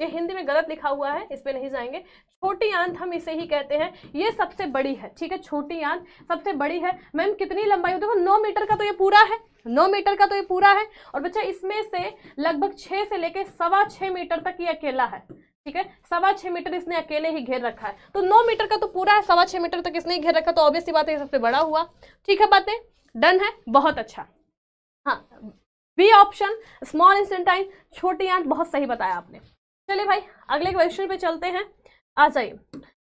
ये हिंदी में गलत लिखा हुआ है इस पर नहीं जाएंगे छोटी आंत हम इसे ही कहते हैं ये सबसे बड़ी है ठीक है छोटी आंत सबसे बड़ी है मैम कितनी लंबाई होती है नौ मीटर का तो ये पूरा है नौ मीटर का तो ये पूरा है और बच्चा इसमें से लगभग छः से लेकर सवा छः मीटर तक ये अकेला है ठीक है सवा छः मीटर इसने अकेले ही घेर रखा है तो नौ मीटर का तो पूरा है सवा छः मीटर तक इसने घेर रखा तो ऑब्वियसली बात है सबसे बड़ा हुआ ठीक है बातें डन है बहुत अच्छा हाँ बी ऑप्शन स्मॉल इंस्टेंटाइन छोटी आंत बहुत सही बताया आपने चलिए भाई अगले क्वेश्चन पे चलते हैं आ जाइए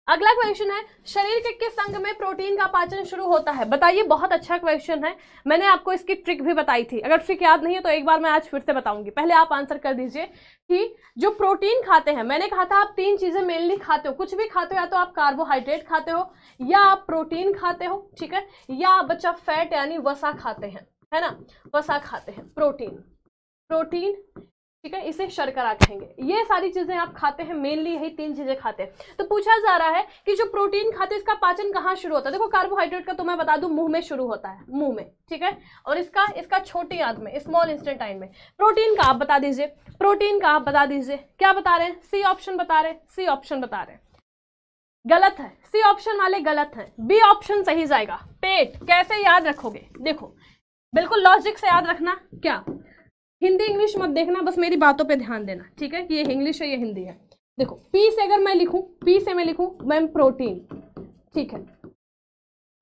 अगला क्वेश्चन है शरीर के किस अंग में प्रोटीन का पाचन शुरू होता है बताइए बहुत अच्छा क्वेश्चन है मैंने आपको इसकी ट्रिक भी बताई थी अगर ट्रिक याद नहीं है तो एक बार मैं आज फिर से बताऊंगी पहले आप आंसर कर दीजिए कि जो प्रोटीन खाते हैं मैंने कहा था आप तीन चीज़ें मेनली खाते हो कुछ भी खाते हो या तो आप कार्बोहाइड्रेट खाते हो या आप प्रोटीन खाते हो ठीक है या आप बच्चा फैट यानी वसा खाते हैं है ना वसा खाते हैं प्रोटीन प्रोटीन ठीक है इसे शर्करा कहेंगे ये सारी चीज़ें आप खाते हैं मेनली यही तीन चीज़ें खाते हैं तो पूछा जा रहा है कि जो प्रोटीन खाते हैं इसका पाचन कहाँ शुरू होता है देखो कार्बोहाइड्रेट का तो मैं बता दूं मुंह में शुरू होता है मुंह में ठीक है और इसका इसका छोटी याद में स्मॉल टाइम में प्रोटीन का आप बता दीजिए प्रोटीन का आप बता दीजिए क्या बता रहे हैं सी ऑप्शन बता रहे हैं सी ऑप्शन बता रहे गलत है सी ऑप्शन वाले गलत है बी ऑप्शन सही जाएगा पेट कैसे याद रखोगे देखो बिल्कुल लॉजिक से याद रखना क्या हिंदी इंग्लिश मत देखना बस मेरी बातों पे ध्यान देना ठीक है कि ये इंग्लिश है ये हिंदी है देखो पी से अगर मैं लिखूं पी से मैं लिखूं मैम प्रोटीन ठीक है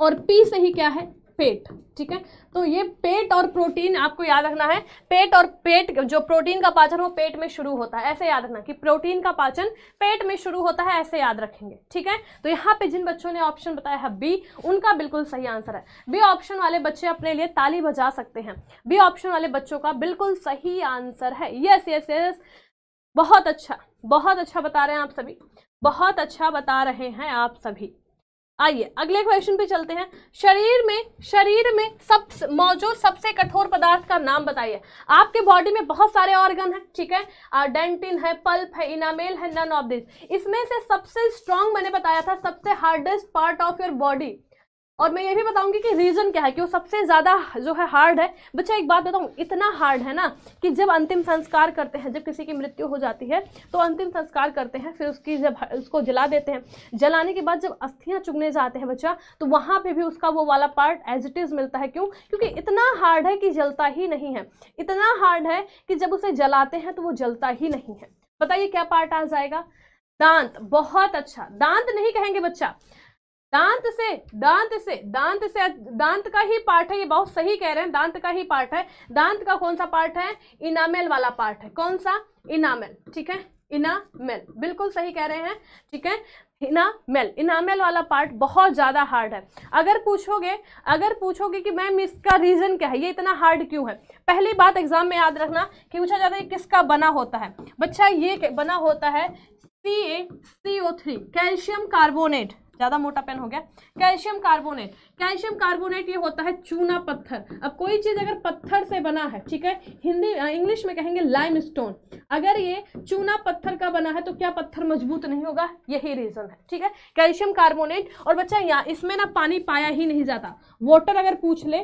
और पी से ही क्या है पेट ठीक है तो ये पेट और प्रोटीन आपको याद रखना है पेट और पेट जो प्रोटीन का पाचन वो पेट में शुरू होता है ऐसे याद रखना कि प्रोटीन का पाचन पेट में शुरू होता है ऐसे याद रखेंगे ठीक है तो यहाँ पे जिन बच्चों ने ऑप्शन बताया है बी उनका बिल्कुल सही आंसर है बी ऑप्शन वाले बच्चे अपने लिए ताली बजा सकते हैं बी ऑप्शन वाले बच्चों का बिल्कुल सही आंसर है यस यस यस बहुत अच्छा बहुत अच्छा बता रहे हैं आप सभी बहुत अच्छा बता रहे हैं आप सभी आइए अगले क्वेश्चन पे चलते हैं शरीर में शरीर में सब मौजूद सबसे कठोर पदार्थ का नाम बताइए आपके बॉडी में बहुत सारे ऑर्गन हैं ठीक है डेंटिन है पल्प है इनामेल है नन ऑफ दिस इसमें से सबसे स्ट्रांग मैंने बताया था सबसे hardest part of your body और मैं ये भी बताऊंगी कि रीज़न क्या है कि वो सबसे ज़्यादा जो है हार्ड है बच्चा एक बात बताऊँ इतना हार्ड है ना कि जब अंतिम संस्कार करते हैं जब किसी की मृत्यु हो जाती है तो अंतिम संस्कार करते हैं फिर उसकी जब उसको जला देते हैं जलाने के बाद जब अस्थियाँ चुगने जाते हैं बच्चा तो वहाँ पर भी उसका वो वाला पार्ट एज इट इज़ मिलता है क्यों क्योंकि इतना हार्ड है कि जलता ही नहीं है इतना हार्ड है कि जब उसे जलाते हैं तो वो जलता ही नहीं है बताइए क्या पार्ट आ जाएगा दांत बहुत अच्छा दांत नहीं कहेंगे बच्चा दांत से दांत से दांत से दांत का ही पार्ट है ये बहुत सही कह रहे हैं दांत का ही पार्ट है दांत का कौन सा पार्ट है इनामेल वाला पार्ट है कौन सा इनामेल ठीक है इनामेल बिल्कुल सही कह रहे हैं ठीक है इनामेल इनामेल वाला पार्ट बहुत ज़्यादा हार्ड है अगर पूछोगे अगर पूछोगे कि मैम इसका रीज़न क्या है ये इतना हार्ड क्यों है पहली बात एग्जाम में याद रखना कि पूछा जाता है किसका बना होता है बच्चा ये बना होता है C A C O three calcium carbonate ज़्यादा मोटा पेन हो गया कैल्शियम कार्बोनेट कैल्शियम कार्बोनेट ये होता है चूना पत्थर अब कोई चीज़ अगर पत्थर से बना है ठीक है हिंदी इंग्लिश में कहेंगे लाइम स्टोन अगर ये चूना पत्थर का बना है तो क्या पत्थर मजबूत नहीं होगा यही रीज़न है ठीक है कैल्शियम कार्बोनेट और बच्चा यहाँ इसमें ना पानी पाया ही नहीं जाता वॉटर अगर पूछ ले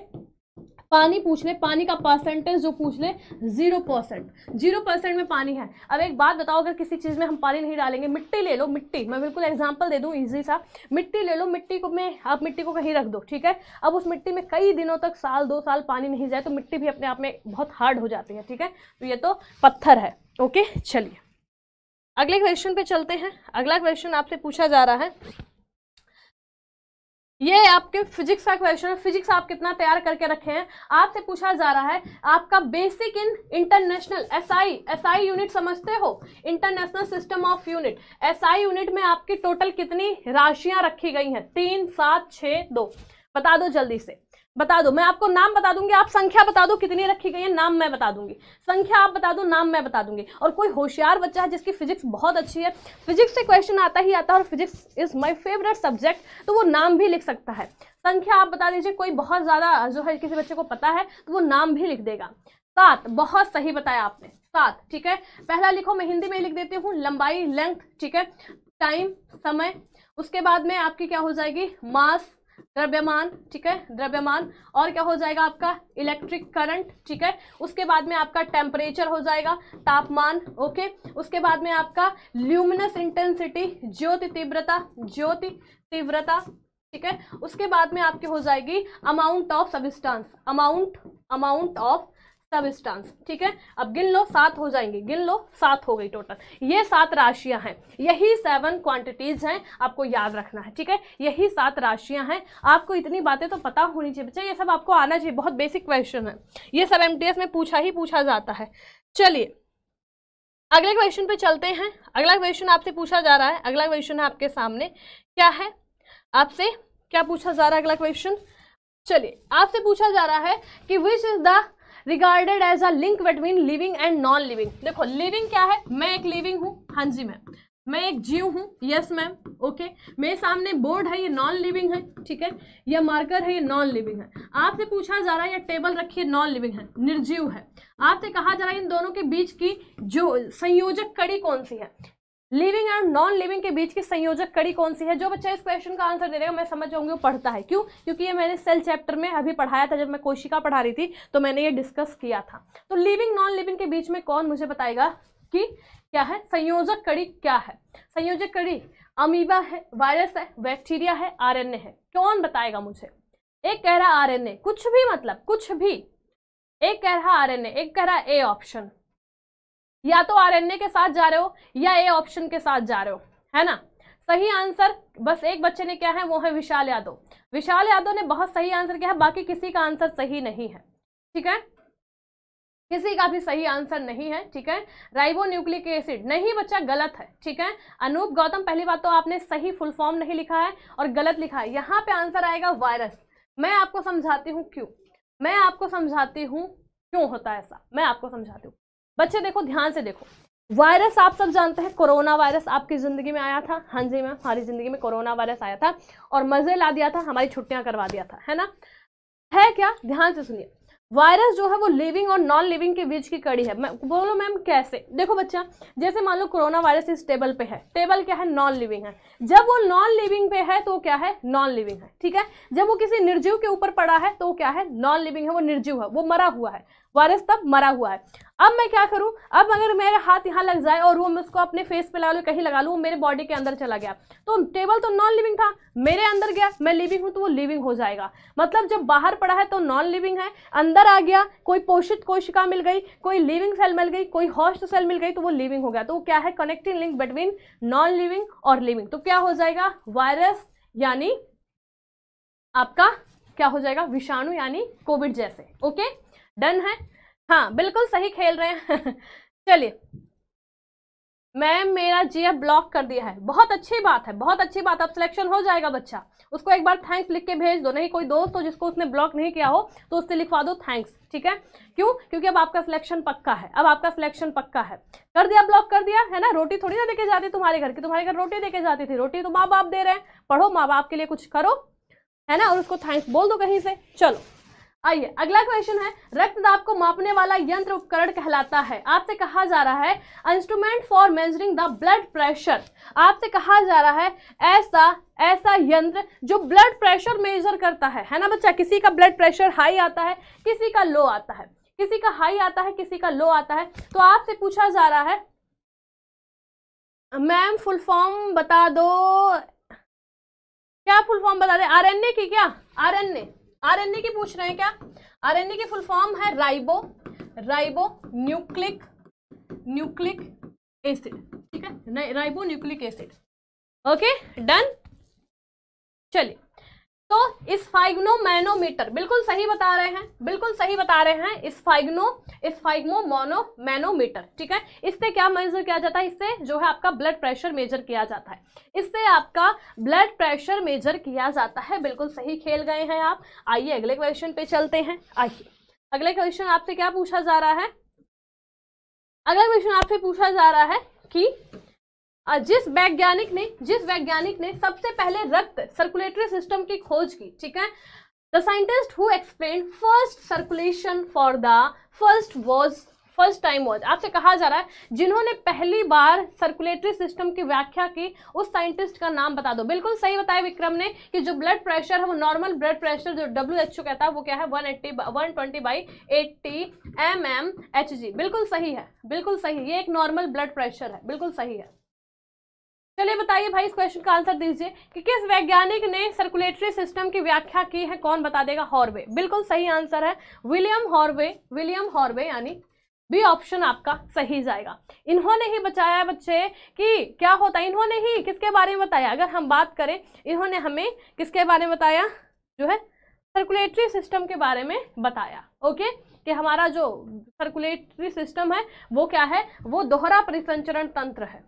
पानी पूछ ले पानी का परसेंटेज जो पूछ ले जीरो परसेंट जीरो परसेंट में पानी है अब एक बात बताओ अगर किसी चीज़ में हम पानी नहीं डालेंगे मिट्टी ले लो मिट्टी मैं बिल्कुल एग्जाम्पल दे दूँ ईजी सा मिट्टी ले लो मिट्टी को मैं आप मिट्टी को कहीं रख दो ठीक है अब उस मिट्टी में कई दिनों तक साल दो साल पानी नहीं जाए तो मिट्टी भी अपने आप में बहुत हार्ड हो जाती है ठीक है तो ये तो पत्थर है ओके चलिए अगले क्वेश्चन पे चलते हैं अगला क्वेश्चन आपसे पूछा जा रहा है ये आपके फिजिक्स का क्वेश्चन है फिजिक्स आप कितना तैयार करके रखे हैं आपसे पूछा जा रहा है आपका basic in international SI SI unit समझते हो international system of unit SI unit में आपकी टोटल कितनी राशियां रखी गई हैं तीन सात छः दो बता दो जल्दी से बता दो मैं आपको नाम बता दूंगी आप संख्या बता दो कितनी रखी गई है नाम मैं बता दूंगी संख्या आप बता दो नाम मैं बता दूंगी और कोई होशियार बच्चा है जिसकी फिजिक्स बहुत अच्छी है फिजिक्स से क्वेश्चन आता ही आता है और physics is my favourite subject तो वो नाम भी लिख सकता है संख्या आप बता दीजिए कोई बहुत ज़्यादा जो है किसी बच्चे को पता है तो वो नाम भी लिख देगा सात बहुत सही बताया आपने सात ठीक है पहला लिखो मैं हिंदी में लिख देती हूँ लंबाई लेंथ ठीक है टाइम समय उसके बाद में आपकी क्या हो जाएगी मास द्रव्यमान ठीक है द्रव्यमान और क्या हो जाएगा आपका इलेक्ट्रिक करंट ठीक है उसके बाद में आपका टेम्परेचर हो जाएगा तापमान ओके उसके बाद में आपका ल्यूमिनस इंटेंसिटी ज्योति तीव्रता ज्योति तीव्रता ठीक है उसके बाद में आपकी हो जाएगी amount of substance amount amount of substance ठीक है अब गिन लो सात हो जाएंगे गिन लो सात हो गई टोटल ये सात राशियां हैं यही सेवन क्वांटिटीज हैं आपको याद रखना है ठीक है यही सात राशियां हैं आपको इतनी बातें तो पता होनी चाहिए बच्चा ये सब आपको आना चाहिए बहुत बेसिक क्वेश्चन है ये सब एम में पूछा ही पूछा जाता है चलिए अगले क्वेश्चन पे चलते हैं अगला क्वेश्चन आपसे पूछा जा रहा है अगला क्वेश्चन है आपके सामने क्या है आपसे क्या पूछा जा रहा है अगला क्वेश्चन चलिए आपसे पूछा जा रहा है कि which is the regarded as a link between living and non living देखो लिविंग क्या है मैं एक लिविंग हूँ हाँ जी मैम मैं एक जीव हूँ यस मैम ओके मेरे सामने बोर्ड है ये नॉन लिविंग है ठीक है या मार्कर है ये नॉन लिविंग है आपसे पूछा जा रहा है या टेबल रखिए नॉन लिविंग है निर्जीव है आपसे कहा जा रहा है इन दोनों के बीच की जो संयोजक कड़ी कौन सी है लिविंग एंड नॉन लिविंग के बीच की संयोजक कड़ी कौन सी है जो बच्चा इस क्वेश्चन का आंसर दे देगा मैं समझ जाऊंगी वो पढ़ता है क्यों क्योंकि ये मैंने सेल चैप्टर में अभी पढ़ाया था जब मैं कोशिका पढ़ा रही थी तो मैंने ये डिस्कस किया था तो लिविंग नॉन लिविंग के बीच में कौन मुझे बताएगा कि क्या है संयोजक कड़ी क्या है संयोजक कड़ी अमीबा है वायरस है बैक्टीरिया है आर है कौन बताएगा मुझे एक कह रहा आर कुछ भी मतलब कुछ भी एक कह रहा आर एक कह रहा ए ऑप्शन या तो आरएनए के साथ जा रहे हो या ए ऑप्शन के साथ जा रहे हो है ना सही आंसर बस एक बच्चे ने क्या है वो है विशाल यादव विशाल यादव ने बहुत सही आंसर किया है बाकी किसी का आंसर सही नहीं है ठीक है किसी का भी सही आंसर नहीं है ठीक है राइबो न्यूक्लिक एसिड नहीं बच्चा गलत है ठीक है अनूप गौतम पहली बात तो आपने सही फुल फॉर्म नहीं लिखा है और गलत लिखा है यहाँ पे आंसर आएगा वायरस मैं आपको समझाती हूँ क्यों मैं आपको समझाती हूँ क्यों होता है ऐसा मैं आपको समझाती हूँ बच्चे देखो ध्यान से देखो वायरस आप सब जानते हैं कोरोना वायरस आपकी ज़िंदगी में आया था हाँ जी मैम हमारी ज़िंदगी में कोरोना वायरस आया था और मज़े ला दिया था हमारी छुट्टियां करवा दिया था है ना है क्या ध्यान से सुनिए वायरस जो है वो लिविंग और नॉन लिविंग के बीच की कड़ी है मैं बोलो मैम कैसे देखो बच्चा जैसे मान लो कोरोना वायरस इस टेबल पे है टेबल क्या है नॉन लिविंग है जब वो नॉन लिविंग पे है तो वो क्या है नॉन लिविंग है ठीक है जब वो किसी निर्जीव के ऊपर पड़ा है तो वो क्या है नॉन लिविंग है वो निर्जीव है वो मरा हुआ है वायरस तब मरा हुआ है अब मैं क्या करूं अब अगर मेरे हाथ यहाँ लग जाए और वो मैं उसको अपने फेस पे ला लू कहीं लगा लू मेरे बॉडी के अंदर चला गया तो टेबल तो नॉन लिविंग था मेरे अंदर गया मैं लिविंग हूं तो वो लिविंग हो जाएगा मतलब जब बाहर पड़ा है तो नॉन लिविंग है अंदर आ गया कोई पोषित कोशिका मिल गई कोई लिविंग सेल मिल गई कोई हॉस्ट सेल मिल गई तो वो लिविंग हो गया तो क्या है connecting link between non living और लिविंग तो क्या हो जाएगा वायरस यानी आपका क्या हो जाएगा विषाणु यानी कोविड जैसे ओके डन है हाँ बिल्कुल सही खेल रहे हैं चलिए मैम मेरा जीएफ ब्लॉक कर दिया है बहुत अच्छी बात है बहुत अच्छी बात अब सिलेक्शन हो जाएगा बच्चा उसको एक बार थैंक्स लिख के भेज दो नहीं कोई दोस्त हो जिसको उसने ब्लॉक नहीं किया हो तो उससे लिखवा दो थैंक्स ठीक है क्यों क्योंकि अब आपका सिलेक्शन पक्का है अब आपका सिलेक्शन पक्का है कर दिया ब्लॉक कर दिया है ना रोटी थोड़ी ना देके जाती तुम्हारे घर की तुम्हारे घर रोटी देके जाती थी रोटी तो माँ बाप दे रहे हैं पढ़ो माँ बाप के लिए कुछ करो है ना और उसको थैंक्स बोल दो कहीं से चलो आइए अगला क्वेश्चन है रक्तदाब को मापने वाला यंत्र उपकरण कहलाता है आपसे कहा जा रहा है instrument for measuring the blood pressure आपसे कहा जा रहा है ऐसा ऐसा यंत्र जो ब्लड प्रेशर मेजर करता है है ना बच्चा किसी का ब्लड प्रेशर हाई आता है किसी का लो आता है किसी का हाई आता है किसी का लो आता है तो आपसे पूछा जा रहा है मैम फुल फॉर्म बता दो क्या फुल फॉर्म बता दे आर की क्या आर आरएनए की पूछ रहे हैं क्या आरएनए की फुल फॉर्म है ribo ribo nucleic nucleic acid ठीक है ribo nucleic acid okay done चलिए तो इसफाइग्नोमैनोमीटर बिल्कुल सही बता रहे हैं बिल्कुल सही बता रहे हैं इसफाइग्नो मोनो मैनोमीटर ठीक है इससे क्या मेजर किया जाता है इससे जो है आपका ब्लड प्रेशर मेजर किया जाता है इससे आपका ब्लड प्रेशर मेजर किया जाता है बिल्कुल सही खेल गए हैं आप आइए अगले क्वेश्चन पे चलते हैं आइए अगले क्वेश्चन आपसे क्या पूछा जा रहा है अगला क्वेश्चन आपसे पूछा जा रहा है कि जिस वैज्ञानिक ने जिस वैज्ञानिक ने सबसे पहले रक्त सर्कुलेटरी सिस्टम की खोज की ठीक है the scientist who explain first circulation for the first was first time was आपसे कहा जा रहा है जिन्होंने पहली बार सर्कुलेटरी सिस्टम की व्याख्या की उस साइंटिस्ट का नाम बता दो बिल्कुल सही बताया विक्रम ने कि जो ब्लड प्रेशर है वो नॉर्मल ब्लड प्रेशर जो डब्ल्यू एच ओ कहता है वो क्या है one eighty one twenty by eighty M M H G बिल्कुल सही है बिल्कुल सही ये एक नॉर्मल ब्लड प्रेशर है बिल्कुल सही है चलिए बताइए भाई इस क्वेश्चन का आंसर दीजिए कि किस वैज्ञानिक ने सर्कुलेटरी सिस्टम की व्याख्या की है कौन बता देगा हॉर्वे बिल्कुल सही आंसर है विलियम हॉर्वे विलियम हॉर्वे यानी बी ऑप्शन आपका सही जाएगा इन्होंने ही बताया बच्चे कि क्या होता है इन्होंने ही किसके बारे में बताया अगर हम बात करें इन्होंने हमें किसके बारे में बताया जो है सर्कुलेटरी सिस्टम के बारे में बताया ओके कि हमारा जो सर्कुलेटरी सिस्टम है वो क्या है वो दोहरा परिसंचरण तंत्र है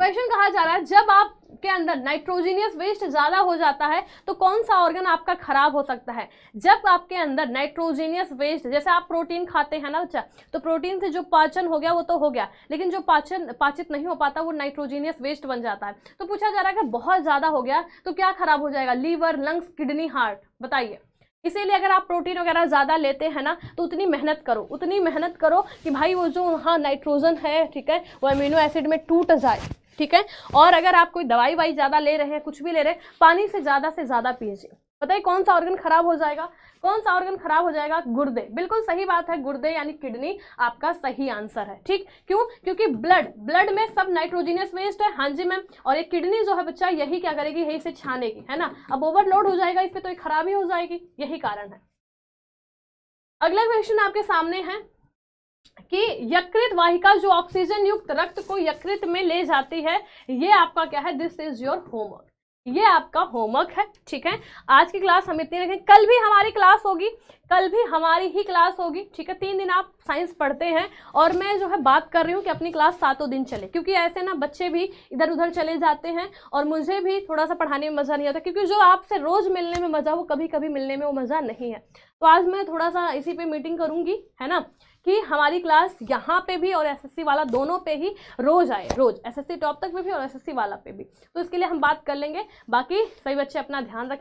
क्वेश्चन कहा जा रहा है जब आप के अंदर नाइट्रोजीनियस वेस्ट ज़्यादा हो जाता है तो कौन सा ऑर्गन आपका खराब हो सकता है जब आपके अंदर नाइट्रोजीनियस वेस्ट जैसे आप प्रोटीन खाते हैं ना बच्चा तो प्रोटीन से जो पाचन हो गया वो तो हो गया लेकिन जो पाचन पाचित नहीं हो पाता वो नाइट्रोजीनियस वेस्ट बन जाता है तो पूछा जा रहा है अगर बहुत ज़्यादा हो गया तो क्या खराब हो जाएगा लीवर लंग्स किडनी हार्ट बताइए इसीलिए अगर आप प्रोटीन वगैरह ज़्यादा लेते हैं ना तो उतनी मेहनत करो उतनी मेहनत करो कि भाई वो जो वहाँ नाइट्रोजन है ठीक है वो अमीनो एसिड में टूट जाए ठीक है और अगर आप कोई दवाई वाई ज़्यादा ले रहे हैं कुछ भी ले रहे हैं पानी से ज़्यादा से ज़्यादा पीजिए बताइए कौन सा ऑर्गन खराब हो जाएगा कौन सा ऑर्गन खराब हो जाएगा गुर्दे बिल्कुल सही बात है गुर्दे यानी किडनी आपका सही आंसर है ठीक क्यों क्योंकि ब्लड ब्लड में सब नाइट्रोजीनियस वेस्ट है हाँ जी मैम और ये किडनी जो है बच्चा यही क्या करेगी यही से छानेगी है ना अब ओवरलोड हो जाएगा इससे तो ये खराबी हो जाएगी यही कारण है अगला क्वेश्चन आपके सामने है कि यकृत वाहिका जो ऑक्सीजन युक्त रक्त को यकृत में ले जाती है ये आपका क्या है दिस इज योर होमवर्क ये आपका होमवर्क है ठीक है आज की क्लास हम इतनी रखें कल भी हमारी क्लास होगी कल भी हमारी ही क्लास होगी ठीक है तीन दिन आप साइंस पढ़ते हैं और मैं जो है बात कर रही हूँ कि अपनी क्लास सातों दिन चले क्योंकि ऐसे ना बच्चे भी इधर उधर चले जाते हैं और मुझे भी थोड़ा सा पढ़ाने में मज़ा नहीं आता क्योंकि जो आपसे रोज़ मिलने में मज़ा वो कभी कभी मिलने में वो मज़ा नहीं है तो आज मैं थोड़ा सा इसी पर मीटिंग करूँगी है ना कि हमारी क्लास यहाँ पे भी और एसएससी वाला दोनों पे ही रोज आए रोज एसएससी टॉप तक में भी और एसएससी वाला पे भी तो इसके लिए हम बात कर लेंगे बाकी सभी बच्चे अपना ध्यान रखें